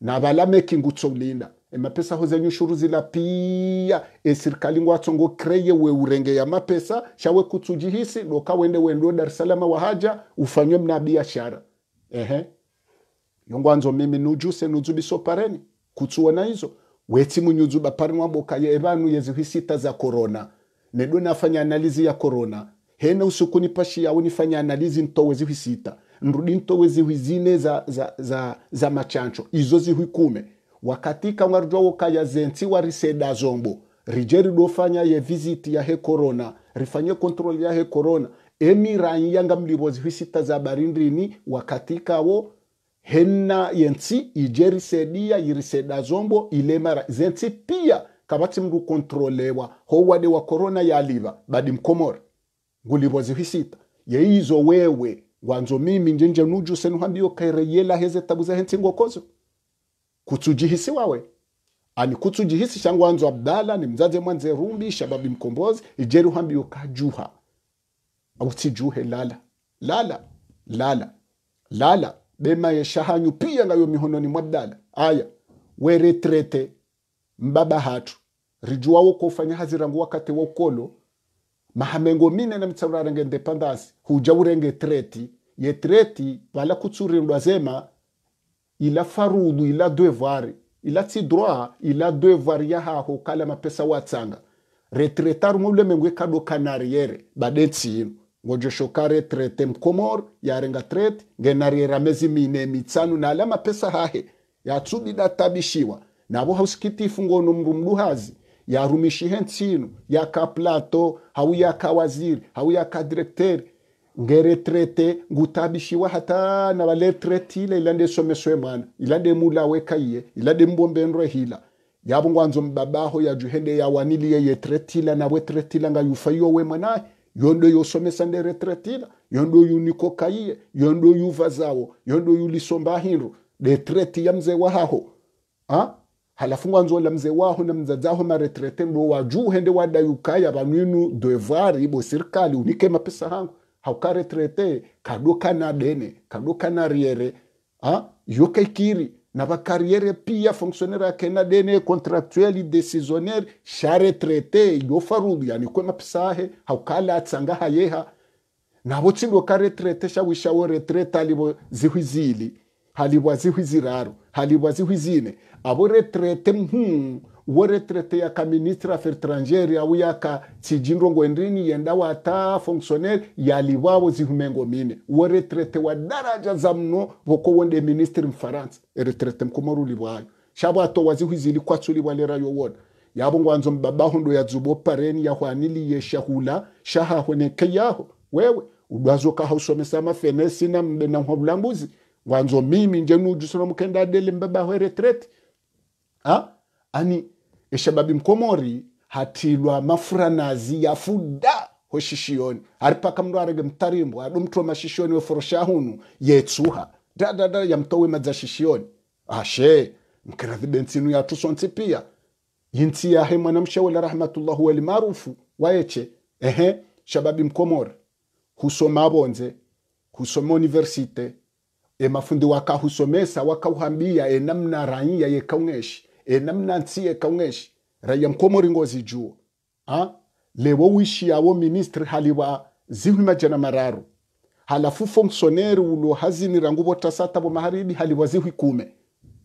nabalameki ngutsolinda Eh, mapesa hoza nyushuru zilapia esirikali eh, ngwatsongo kreye we urenge ya mapesa shawe kutsujihisi loka wende wendo Dar es Salaam wahaja ufanywe mna biashara ehe yongwanzo mimi nujuse nuzubiso pareni kutsuona hizo weti munyuzuba pari mwaboka ye evanu yezi yezihwisita za corona nedu nafanya analizi ya corona hena usiku nipashi yawo nifanya analizi ntowe zihwisita nrudi ntowe zihwizine za, za, za, za machancho izo zihwikume wakati kaŋarjwawo kaya zensi wariseda zombo rije ridofanya ye viziti yahe corona rifanye kontrol yahe corona emiranyi yanga mlibozi hwisita za barindrini wakati hena henna yensi ije risedia yiriseda zombo ilemara zensi pia kabati mndu kontrolewa howade wa corona yaliva badi mkomora ngulibozi hwisita yeizo wewe wanzo mimi njenje nuju senu senuhambiyo kaireyela heze tabuza za hensi ngokozo kutujihisi wawe ani alikutsujihisi shangwanzo abdala ni mzaze mwanze rumbi shababi mkombozi ijeruhambi yokajuha autsijuhe lala lala lala lala bema yeshahanyu pia ngayo ni mwabdala aya weretrete mbaba hatu rijuwawo kofanya hazirangu wakati wa ukolo mahamengo mine na renge ndepandasi huja urenge treti ye treti wala kutsurindwa zema il a farudu il a devoir il a ses droits il a devoir ya ha ho kala mapesa watsanga retretaru le mengwe kado kanariere bade tsino ngojoshoka retrete mkomor renga tret ngenariera mezi mine mitsanu na ala mapesa hahe da tabishiwa na bo nabo hausikitifu ngono mrumduhazi yarumishihe ntsino yaka plato hau yaka waziri hau yaka direkteri ngeretrete ngutabishiwa hata na navaleretile ilande someswe mwana ilande mulawe kaiye ilande mbombendwe hila yabo ngwanzo mbabaho ya ya juhende yajuhende yawaniliye yetretila nawetretila nga yufa we mwanaye yondo yosomesa nde retretila yondo yuniko kaiye yondo yuva zawo yondo yulisomba hindu retreti ya mzee wahaho ha? halafu ngwanzo la mzee waho na mzazaho maretrete ndo wajuhende wadayukaya banwinu devoir ibo serikali unike mapesa hangu haukare trete kadukana dene kadukana riere ha? yoka kiri na bakariere pia fonctionnaire akena dene contractuel décisionnaire share trete yofarudu yani kwema pisahe haukala ngaha yeha nabo tsindo ka retrete wo retrete alibo zihwizili halibwa zihwiziraro halibwa zihwizine abo retrete mhuu wo retraite yaka ministre affaires étrangere au yaka tsidindro ngwendrini yenda wata fonctionnaire yali wavo zihumengo mine woretrete wa daraja za mno voko wonde ministre mfaransa eretraite mkomoruli bwayo shabwato wazihwizili kwatsuli bwalerayo wona yabo ngwanzo mbabahundo yazubo pareni ya yahwaniliye shahula shahahoneke yaho wewe udwazo kahausomesa mafenesi na mbe na mbulambuzi ngwanzo mimi nje nujusona mukenda adele mbabaho eretrete ha ani eshababi mkomori hatilwa mafura nazi yafuda hoshishiyoni haripaka mndu arege mtarimbo adu mtu wa mashishioni wamashishiyoni weforoshahunu yetsuha dadada mtowe madza shishioni ashe mkiradhibe ntsinu yatuso ntsi pia yintsi yahe mwanamshewela rahmatullahu weli maarufu wayeche ehe shababi mkomori husoma abonze husoma universite emafundi wakahusomesa wakauhambia enamna raiya yekaung'eshi e namna nsie kaungesh raia mkomori ngozi juo ha lewo wishi yawo ministri haliwa zihwima jana mararu halafu fonctionnaire ulo hazinira ngubo tasata bo maharidi haliwa zihwi kume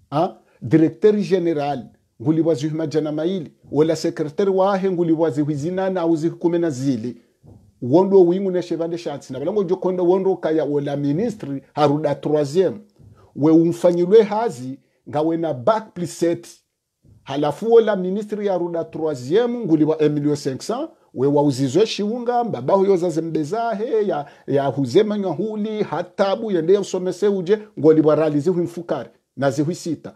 ha directeur general nguliwa zihwima jana maili wala secretaire wahe nguliwa zihwi zinana au zihwi kume na zili wondo wingu ne shevande shansi na balango jokonda wondo kaya wala ministri haruda troisième we umfanyilwe hazi ngawe na back pliseti halafu wola ministri yaruda 3ieme nguli wa 500 we wauzizwe shiunga mbabaho yozaze mbezahe ya yahuze manywa huli hatabu yende usomese uje ngoli waralizihu mfukari nazihu sita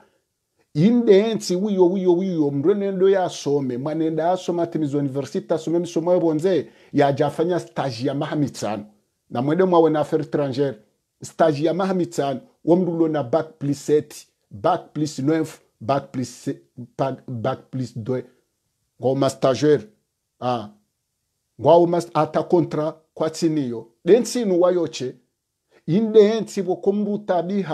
indensi wiyo wiyo wiyo mndwe nendo yasome mwanenda asoma timizo universita asome misomo ya jafanya staji ya maha mitano na mwende mwawe na affaire étrangère staji ya maha mitano wo mndu na back plus 7 back plus 9 bac plus, C, bac bac plus 2 ngoma stagiaire ah. ngwauma ata kwa tini yo. Inde kontra kwatsiniyo dentsinu wayoche indentsivo komrutabi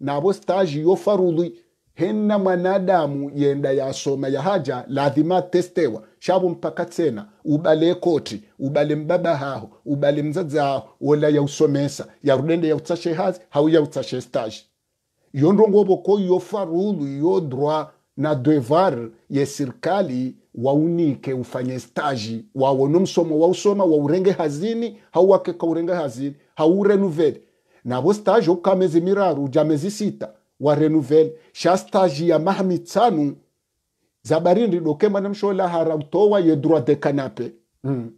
Na bo navo yo farului. henna manadamu yenda ya soma yasoma yahaja lazima testewa Shabu mpaka tena. ubale koti ubale mbaba hao. ubale ya usomesa. Ya rulende ya utashe hazi hau utashe staji hiyo ndongo boko hiyo farulu yo droit na devoir ye serikali waunike ufanye staji wawo nomsomo wausoma waurenge hazini hauwake urenge hazini haurenuvele navo staji okamezi miraru jamezi sita warenuvele sha staji ya mahami tsanu zabarindi dokema mshola hara utowa ye droit de canape mm.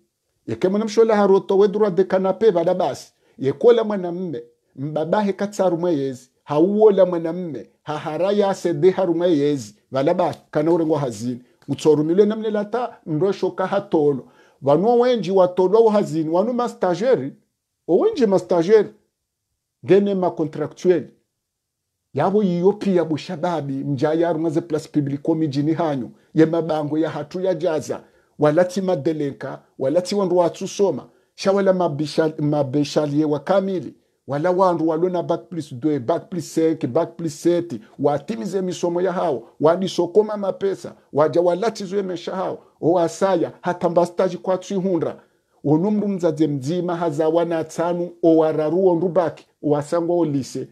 yekema mshola hara utowe droit de canape vada basi yekola mwanamme mbabahe katsaru mweyezi hauwola mwanamme hahara yasedhe harumwe yezi vala bakana urengo hazini utsorumile namne lata ndoshoka hatolo vanu wenji watolwa hazini wanu mastageri owenji mastageri ngene macontractuel yavo yiyo pia bushababi mjaya arumaze place publico mijini hanyu ye mabango ya hatu ya jaza walati madeleka walati wandu watsusoma shawala mabeshalie wa kamili wala wandu walona bac plus 2 bac plus 5 bac plus 7 watimize misomo ya hao wadisokoma mapesa waja walatizwe mesha hao owasaya hatamba staji kwa twihundra ono mndu mzadze mdzima hazawa na tsanu owararuwo ndubaki owasangwa olise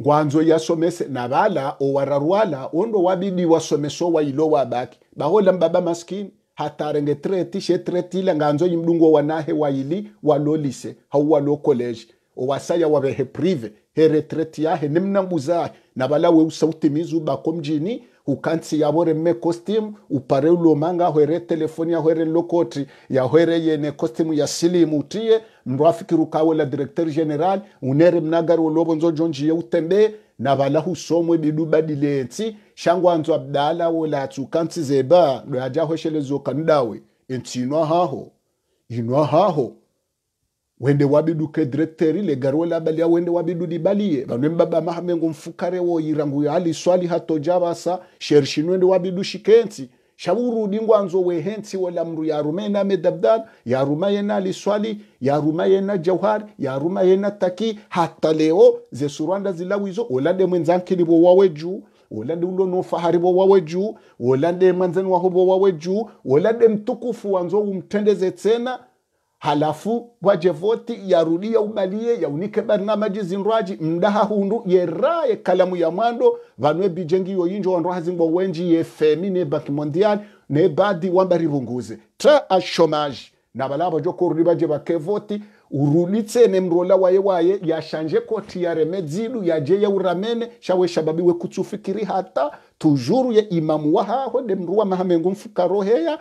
ngwanzo yasomese nabala owararwala ondo wabidi wasomeso wa ilo wa wabaki bahola mbaba maskini hatarenge treti she treti ile nganzo yimdungo wanahe waili walolise hau walo college owasaya wabehe prive he retreti ya he mbuza na bala we usauti mizu bako mjini ukansi ya yabore me costume upare ulomanga hwere telefoni ya yahwere lokotri yahwere yene costume ya silimu utiye mrafiki rukawe la directeur general unere mnagari wolobonzo utembe na bala husomwe bidu badilensi shangwanzwa bdala wola tsukansi zeba lwajahoshelezo kanidawe entsinwa haho inwa haho wende wabidu le garwe la balia wende wabidu libalie banwe mbaba mahamengo mfukare wo irangu ya woyira nguyo aliswali hatojavasa shershini wende wabidu shikenti shikensi shavurudi ngwanzo wehensi wala mru yaruma yena medabdan yaruma yena liswali yaruma yena jauhari yaruma yena taki hata leo ze zesurwanda zilawizo olade mwenzanke nivo wawe juu wolande ulono faharibo wawe juu wolande manzani wahobo wawe juu wolande mtukufu wanzo umtendeze tsena halafu waje voti yarudi yaubalie yaunike barnamaji zinrwaji mdaha hundu yera ye kalamu ya mwando vanwe bijengi yoyinjo wanroha wenji yefemi ne banki mondial ne badi wambari runguze tra ashomaji na balaba jokorudi baje bakevoti uruditse mrola waye waye yashanje koti ya remedzidu yaje yeuramene shawe shababi we kutsufikiri hata tujuru ye imamu wahaho demruwa mahamengo mfukaroheya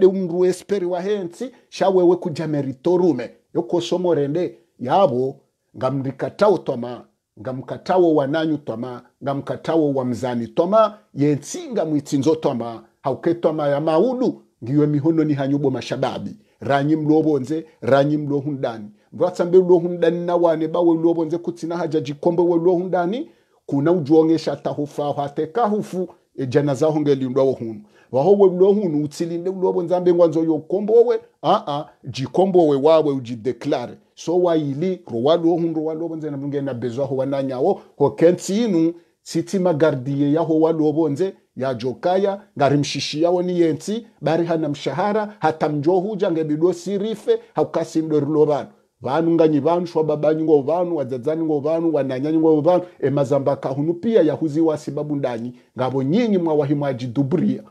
de umruwe esperi wa hensi shawe we kujameritorume yoko somo rende yabo ngamrikatawo twama ngamkatawo wananyu toma ngamkatawo wa mzani toma yensi ngamwitsinzo twama hauketwama ya maudu ngiwe mihono ni hanyubo mashababi ranyim lo bonze ranyim lo hundani lohundani lo hundani na wane bawe lo bonze kutsina haja jikombe we lo hundani kuna ujuongesha tahufa hate kahufu e janaza honge lindwa wohunu waho we lo welohunu utsilinde ulobonza mbe ngwanzo yokombo we a a jikombo we wawe ujideklare so waili lo bonze na mungena bezwa ho wananyawo ho kentsinu sitima gardiye yaho walobonze ya jokaya ngarimshishiyawo ni yensi bari hana mshahara hata mjohuja ngebidwo sirife haukasimdorilo vanu vanu nganyi vanu shwababanyi ngo vanu wadzadzani ngo vanu wananyanyi ngo vanu emazamba kahunu pia yahuziwa sibabu ndanyi ngavo nyinyi mwawahi mwajiduburia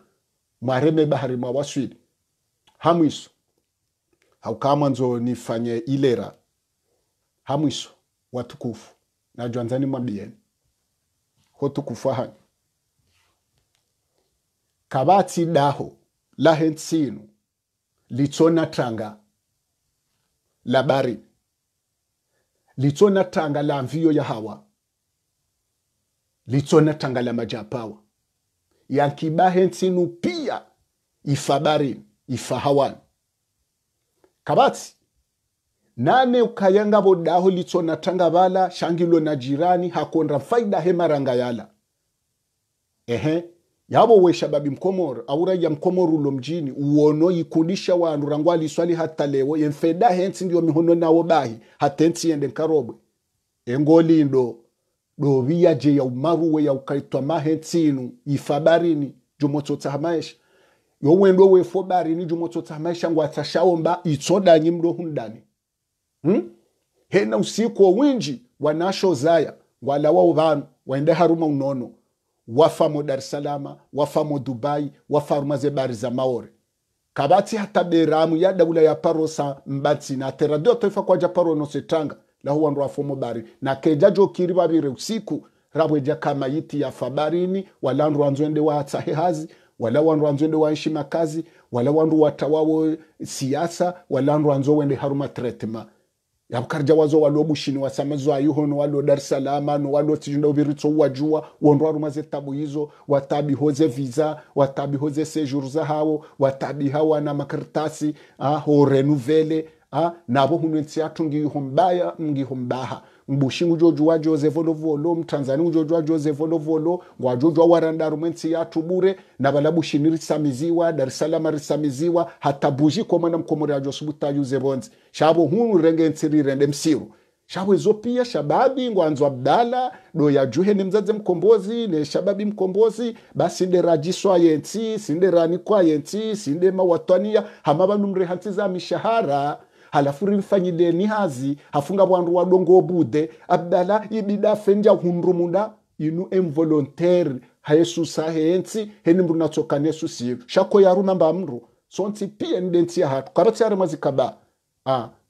mwareme bahari mwawaswili hamwiso haukamwanzo nifanye ilera hamwiso watukufu najwanzani mwabieni hotukufu ahanyi kabatsi daho lahensinu litsona tanga la bari litsona tanga la mviyo ya hawa litsona tanga la majapawa hentsinu pia ifabari ifahawan kabatsi nane ukayanga daho litsona tanga vala shangilo na jirani hakonra faida hemaranga yala ehe yabo wesha babi mkomoro auraja mkomoro ulo mjini uono yikundisha wandu rangwa aliswali hata lewo yemfeda hensi ndio mihono nawo bahi hatensi yende nkarobwe engolindo doviyaje ya umaruwe ya ukaitwa mahensinu ifabarini jumotsotsahamaesha yowendo wefo barini jumotsotsahamaesha ngw atashaomba itsodanye mdo hundani hmm? hena usiku winji wanashozaya ngwalawa uvanu waende haruma unono wafamo dar salama wafamo dubai wafarumaze bariza maore kabati hata beramu ya ya parosa mbati na teradio taifa kwaja paro la huwa wandu wafomo bari na keja jo kiri babire usiku rabweja kama yiti ya fabarini wala ndu wanzwende wa atahehazi wala wandu wanzwende wanshi makazi wala wandu watawawo siasa wala ndu wanzowende haruma tretema yabukarja wazo walo mushini wasamezwayiho nowaliwo dar es salama nowaliwo tijinda uviritso uwajuwa wondwari umaze tabuhizo watabihoze visa watabihoze sejuru hawo watabihawa na makaritasi ah, horenuvele ah, navo hunwe ntsiyatungiyiho mbaya mngiho mbaha mbushi ngujojwa joseph olovolo mtanzani ngujojwa joseph olovolo ngwajojwa warandarumensi yatubure nabalabushini risamiziwa darisalama risamiziwa hata buji komana mkomori ajosubuta yuze bonzi shabo hunu rengensi rirende msiru shawe zopia shababi ngwanzo abdala doya juhe ni mzazi mkombozi ne shababi mkombozi basi nderajiswa yensi sinderanikwa yensi sindema hamaba hama banumrehantiza mishahara halafu rilifanyileni hazi hafunga wandu wadongo obude abdala ibida fenja hundu munda inu emvolontaire hayesusa heensi heni mru mndu nesu esusiyo shako yaru namba mru sonsi pia nidenti ya hatu kabati ya remazi kaba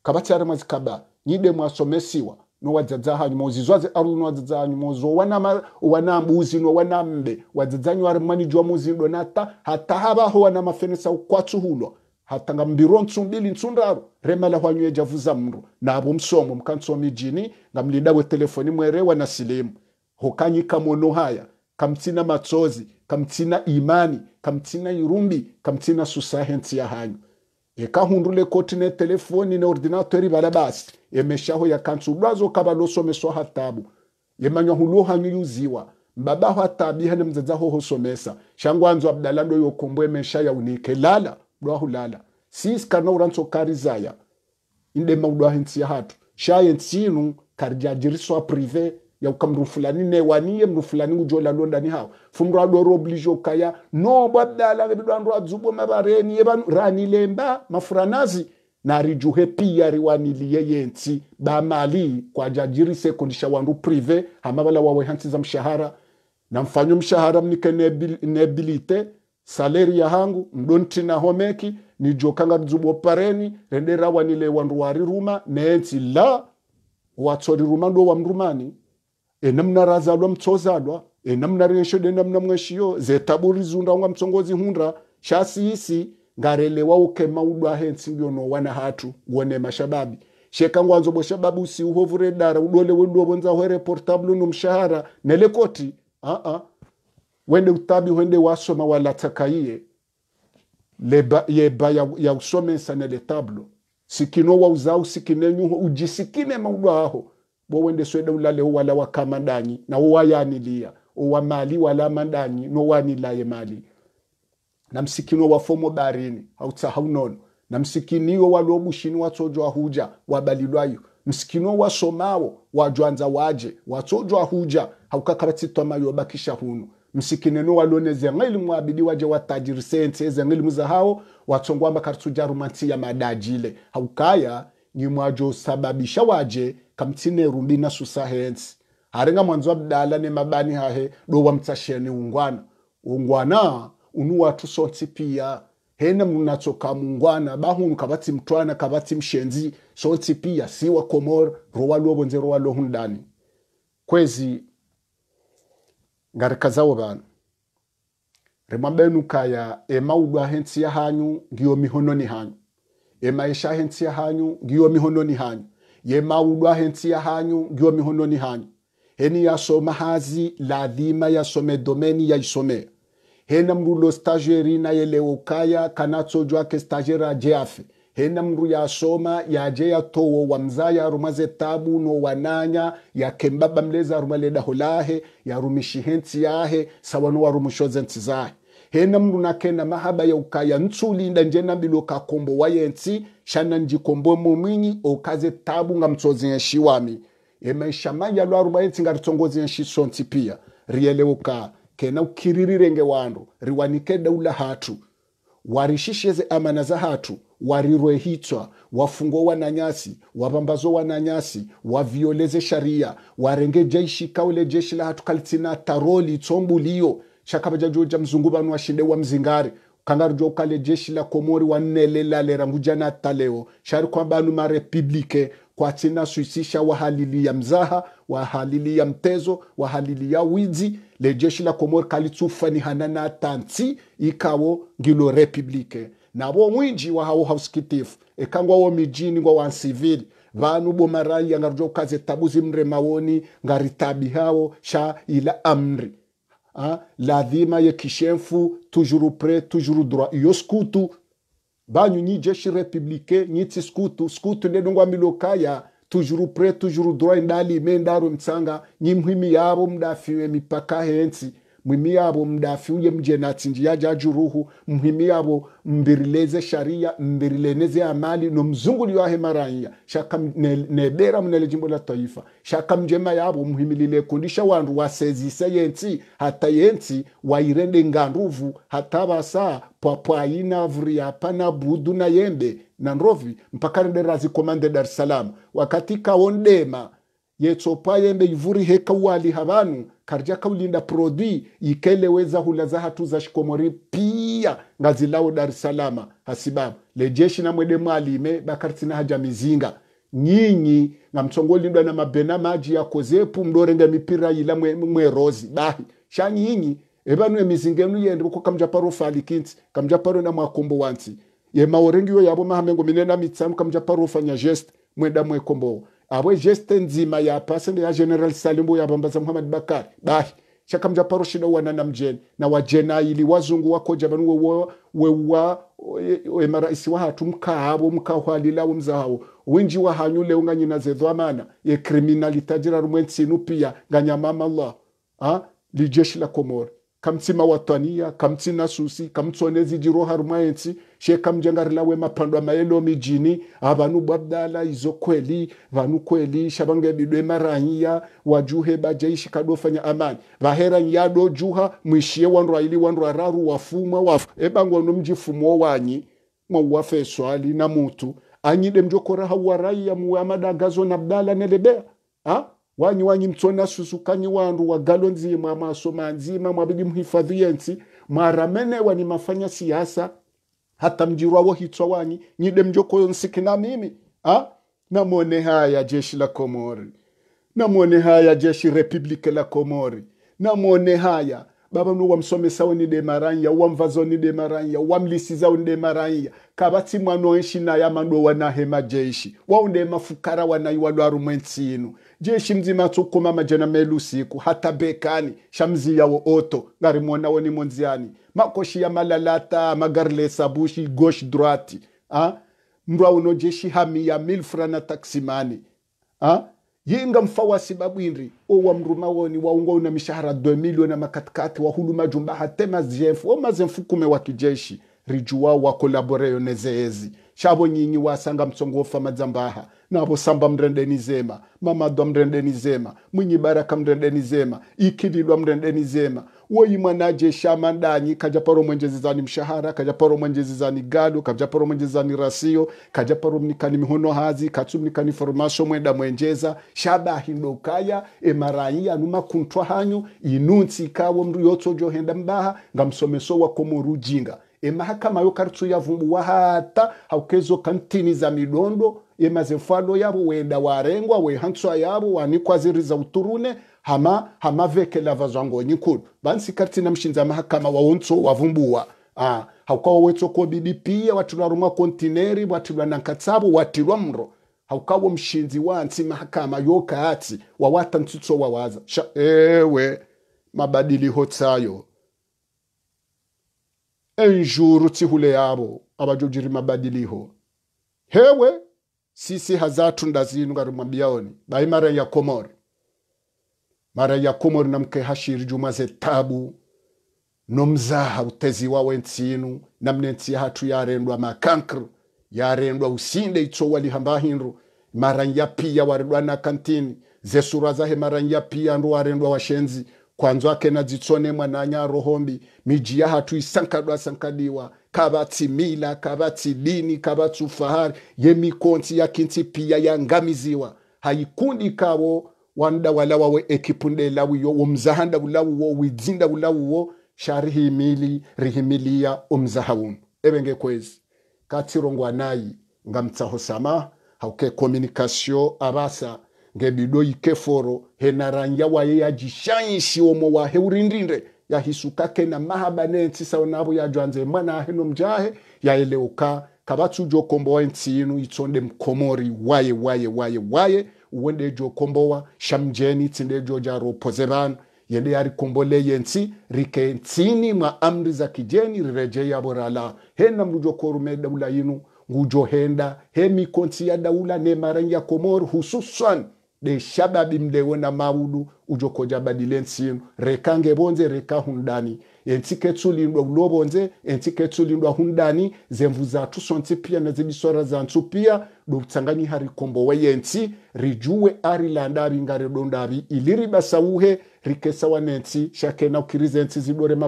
kabati ya remazi kaba tsari mwasomesiwa no mwasomesiwa nowadzadza hanyu mozizwaze aru nowadzadza hanyu mozo wana, wana mbuzi no wana mbe wadzadzanyu ari mmanijwa muzi donata hata haba ho wana mafenesa ukwatu hulo hatanga mbiro ntsumbili ntsundaro remala hwanywe javuza mndu nabo msomo mkansoma ijini ngamlinda we telefoni mwerewa na silimu hukanyika kamono haya kamtsina matsozi kamtsina imani kamtsina irumbi kamtsina ntsi ya hanyu eka hundule koti ne telefoni ne ordinatori bala basi emeshaho ya kantsu yakantsulwazo meso hatabu yemanywa hulu hanyu yuziwa mbabaho hatabi ne mzedzaho hosomesa shangwanzo abdalando yokombwe mesha ya unike lala lwahulala kana uranso karizaya indema udwahensi ya hatu shayensinu karijajiriswa prive ya ukamru fulani newaniye mru fulani ujola londani hawo fumru adoro oblige okaya no badala bidwandu adzubo mabareni yeban ranilemba mafuranazi narijuhe pia riwanilie yensi bamali kwa jajirise kondisha wandu prive wawe hansi za mshahara na mfanyo mshahara mnike nebilite nebil, saleri ya hangu mdonti na mdontinahomeki nijokanga dzubo pareni rendera wanile wandu wari wariruma neetsi la ruma ndo wa mrumani wamrumani enamnarazalwa mtsozalwa enamnareshodo enamna taburi zunda zundangwa mtsongozi hundra shasiisi ngarelewa ukema udwa hensi wana hatu wone mashababi shababu si uhovure dara udole wendo wenduovonza hwere portablu numshahara nelekoti a uh -uh wende utabi wende wasoma walatakaiye leba, yeba ya, ya usome sana le tablo sikino wa uzau sikine sikinenyuho ujisikine maudu aho bo wende sweda ulale wala wakamandanyi na lia owa mali wala mandani no mandanyi nowanilaye mali na msikino wa fomo barini hautsahau nono na msikinio walobushini watsojwa huja wabalilwayo msikino wa wasomawo wajwanza waje watsojwa huja mayo bakisha huno msikineno waloneze ngilimu abidi waje watajiri sente eze ngilimu za watongwa watsongwamba karituja rumanti ya madajile haukaya ni mwajo sababisha waje kamtine rumbi na susa hensi harenga mwanzo abdala ne mabani hahe do wa wamtsashene ungwana ungwana unu watu sonti pia hena munatsoka mungwana bahunu kabati mtwana kabati mshenzi sonti pia siwa komor rowa lobonze rowa hundani kwezi ngareka zawo bantu rema benu kaya ema emaugwa hensi ya hanyu ngiyo mihononi hanyu ema isha hensi ya hanyu ngiyo mihononi hanyu yema yemaulwa hensi ya hanyu ngiyo mihononi hanyu heni ya soma hazi lazima some domeni ya isome hena mrulo stajeri na stagieri kanatso jwa ke stajera afe hena mndu yasoma yaje yatowo wamza yarumaze tabu no wananya yakembaba mleza arumaledaho lahe yarumishihe ntsi yahe sawa nowarumushoze ntsi zahe hena mndu nakena mahaba ya ukaya ntsulinda njenambili okakombo wayentsi shana njikombo mumwinyi okaze tabu nga mtsozi yenshi wami emaisha maya lwaruma yentsi nga ritsongozi yenshi sontsi pia riele uka kena ukiriri renge wandu riwanike daula hatu warishishize amana za hatu warirwe hitswa wafungowa na nyasi wavambazowa na nyasi wavioleze sharia warenge jeshi kaule jeshi la hatu kalitsina taroli tsombulio chakava jajuo ja mzungu vanu washinde wa mzingari kangarujo kale jeshi la komori wannele lalera nguja na taleo shari kwa banu marepublike kwatsina swisisha wahalili ya mzaha wahalili ya mtezo wahalili ya wizi le jeshi la komori kalitsufani hana na tansi ikawo ngilo republike nabo mwinji wahawo hausikitifu ekangwawo mijini ngwa wansivili vanu bomarai yangaruja ukaze tabuzi mre mawoni ngaritabi hao sha ila amri ha? lazima ye kishenfu tujuru pre tujuru droit iyo skutu banyu nyi jeshi republike nyitsi skutu skutu miloka ya tujuru pre tujuru droit ndalime ndaro mtsanga nyimhimi yabo mdafiwe mipaka hensi mwimi yabo mdafi uye mjenatsinjiya jaju ruhu mhimi yabo mbirileze sharia mbirileneze amali no mzunguli wahe maraia shaka nebera mnele jimbo la taifa shaka mjema yabo mhimilile kundisha wandu wasezise yensi hata yensi wairende nganruvu hata basa pwapwaina vuriapa na budu na yembe na nrovi mpaka razi komande dar es salaam wakati kawondema yetsopa yembe ivuri heka wali vanu karjaka ulinda produi ikeleweza hulaza hatu za shikomori pia ngazi lao dar es salama hasibabu lejeshi na mwede mwalime na haja mizinga nyinyi mtongo lindwa na mabena maji ya yakozepu mdorenge mipira ila mwe, mwe rozi bahi shanyinyi ebanwe mizingenu yende kwa kamjaparo fali kinti kamjaparo na mwakombo wanti ye maorengi yo yabo mahamengo minena mitsamu kamjaparo fanya geste mwenda mwekombowa abwe jeste nzima ya yapasende ya general salimbu bambaza muhammad bakari bahi chaka chakamja paroshida uwa nana mjeni na wajena ili wazungu wako banu wewa we, maraisi wa hatu mka emaraisi wahatu mkaabo wa mzahawo winji wahanyule unganyina zedhwamana ye kriminali tajira rumwensi nupia ganya mama allah ha? lijeshi la komori kamtima watania kamtina susi kamtonezi jiroha rumwensi shekamjangarlawe mapandwa maelo mijini avanu bwabdala izo kweli vanu kweli shavangebidwe maranyiya wajuhe bajaishi kadofanya amani vahera nyado juha mwishie wandu aili wandu araru wafumwa wafu ebangwanu mjifumo wanyi mwauwafe swali na mutu anyide mjokora hauwaraiya muamadagazo na bdala nelebea ha? wanyi wanyi mtsona susukanyi wandu wagalo nzima mwamasoma nzima mwabidi mhifadhiye nsi mwaramenewa ni mafanya siasa hata mjirwawo hitwa wanyi nyide mjokoyo nsikina mimi ha? namone haya jeshi la komori namwone haya jeshi republike la komori namone haya babam nu wamsomesa ni de maranya wa mvazo ni de maranya wa wamlisiza ni de maranya kabati mwano enshi na ya mando hema jeshi wa unde mafukara wanaiwa lwarumwensinu jeshi mzima tukuma melu siku hata bekani shamzi ya wo oto ngari mwonawo ni mwanziani makoshi ya malalata magarle sabushi gosh droati ha? Ah? mrwa uno jeshi hami ya milfra na taksimani ha? Ah? yinga mfawa sibabu inri owa mrumawoni waungauna mishahara 2 milioni makatikati huluma jumba hate mazenfu o mazenfu kume wa kijeshi rijuwa wakolaboreyo nezeezi shabo nyinyi wasanga msongo wofa madzambaha nabo samba mrendeni zema mamadwa mrendeni zema mwinyi baraka mrendeni zema ikidilwa mrendeni zema woyimanaje shamandanyi kaja paro mwenjezizani mshahara kaja paro mwenjezizani gado kaja paro mwenjezizani rasio kaja paro mnikani mihono hazi katsumnikani formasho mwenda mwenjeza shabahindokaya emarayi anuma kuntwa hanyu inunsi kawo mndu henda mbaha nga ngamsomeso wakomo rujinga emahakama yokarituyavumbuwa hata haukezo kantini za midondo emazefado yavo wenda warengwa wehantswa yavo wanikwaziriza uturune hama hamavekela vazwango nyikulu na mshinza mahakama wa waonso wavumbuwa ah, haukawa wetsoko bidipia watilwa rumwa kontineri watilwa na nkatsabu watilwa mro haukawo mshinzi wa wansi mahakama yoka ati wawata ntsutso waza sha ewe mabadili tsayo enjuru tsihule yabo abajojiri mabadiliko hewe sisi hazatu ndazinu ngarumwa mwambiaoni baimara ya komori mara yakomori na mkehashira ijumaze tabu nomzaha utezi wa wentsinu namne ntsi hatu yarendwa makankru yarendwa usinde itso walihambahinru mara pia warendwa na kantini zesura zahe mara pia ndo warendwa washenzi kwanzo ake na zitsone nya rohombi miji ya hatu isankadwa sankadiwa kabatsi mila kabatsi dini kabatsi ufahari yemikonsi yakinsi pia yangamiziwa haikundi kawo wanda wawe ekipunde lawiyo womzahanda wulawuwo widzinda wulawuwo sharihimili rihimilia omzahawun evenge kwezi katsirongwa nayi ngamtsaho sama hauke komunikasio abasa ngebido ikeforo henaranja waye yajishanshi omo wahe urindinde yahisukake na mahaba nentsisao navo yajwanze mwana ahe nomjahe yaeleuka kavatsujokombowa entsinu itsonde mkomori waye waye waye waye wonde jo kombowa shamjeni tsinde jo jaro pozeran yende yari kombole yensi rike ntsini ma amri za kijeni rireje yaborala hena mrujo korume daula yinu ngujo henda he ya daula ne maranya komor hususan ɗe shaɓaɓim nde wona mawuɗu ujo ko jaɓaɗilen sino rekange bonze reka hunɗani en ti ketsulinɗwa ulobonze en ti ketsulinɗwa hunɗani zemvu zathu sontsi pia na zibisora zantsu pia do tsangani hari kombo weyentsi rijuwe ari landavi ngare iliri basa uhe rikesa ɗondavi iliribasauhe rikesawanentsi shakena ukirizentsi zidore do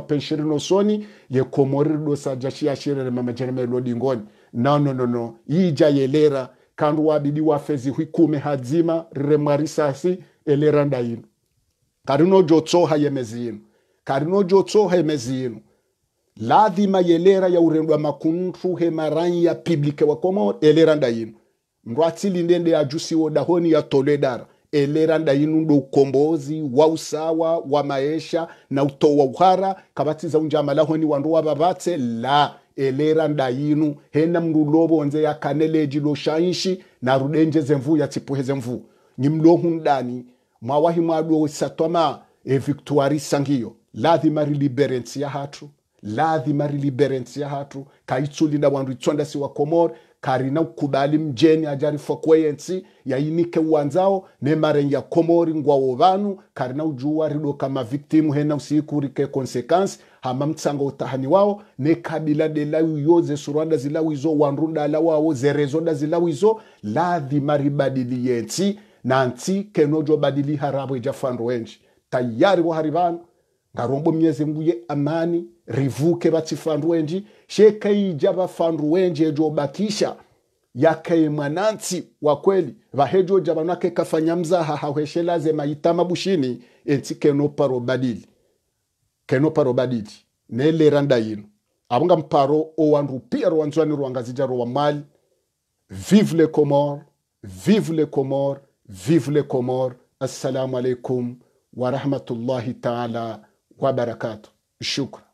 sajashi saja shiyashirere mamajeremelo ɗingoni no no no no ija yelera kandu wadidi wafezi hwikume hadzima riremwa risasi eleranda yino karino jotsoha yemezi yino karino jotsoha yemezi yino lazima yelera ya urendwa makuntru hemaranyi ya piblike wakomo eleranda yino mndu atsilindende ajusiwo dahoni ya toledara eleranda yinu ndo ukombozi wa usawa wa maesha na utowa uhara kabatsiza unjama lahoni wandu wabavatse la elera ndayinu hena mlulowonze yakaneleji loshaishi narudenjeze mvu yatsipuheze mvu nimlohundani mwawahi mwaduosatwama evictuari sangiyo lathima riliberensi ya hathu lathima riliberensi ya hatu kaitsuli na wandu itsondasi wa komor karina ukubali mjeni ajari fokweyensi yainike uwanzao nemaren ya komori ngwawo vanu karina ujuwa ridoka mavictimu hena usiikurike konsekansi hama hamamtsanga utahani wao ne kabila de lawiyo zesurwanda zilawizo wanrunda ala wawo zerezonda zilawizo lazima ribadilie nsi na nsi kenojo badili harabwe jafanro enji tayari wo harivanu ngarombo myeze nguye amani rivuke vatsifandu wenji shekaija vafandu wenji ejobakisha yakaimwa e nansi wa kweli vahejoja vanakekafanya mzaha hahweshelaze maitama bushini ensi kenoparo badili keno paro baditi nelera nda yino avunga mparo owandu pia rowanzwani roangazija rowa mali vive le comor vive le comor vive le comor assalamu alaikum warahmatullahi taala wabarakatu shukran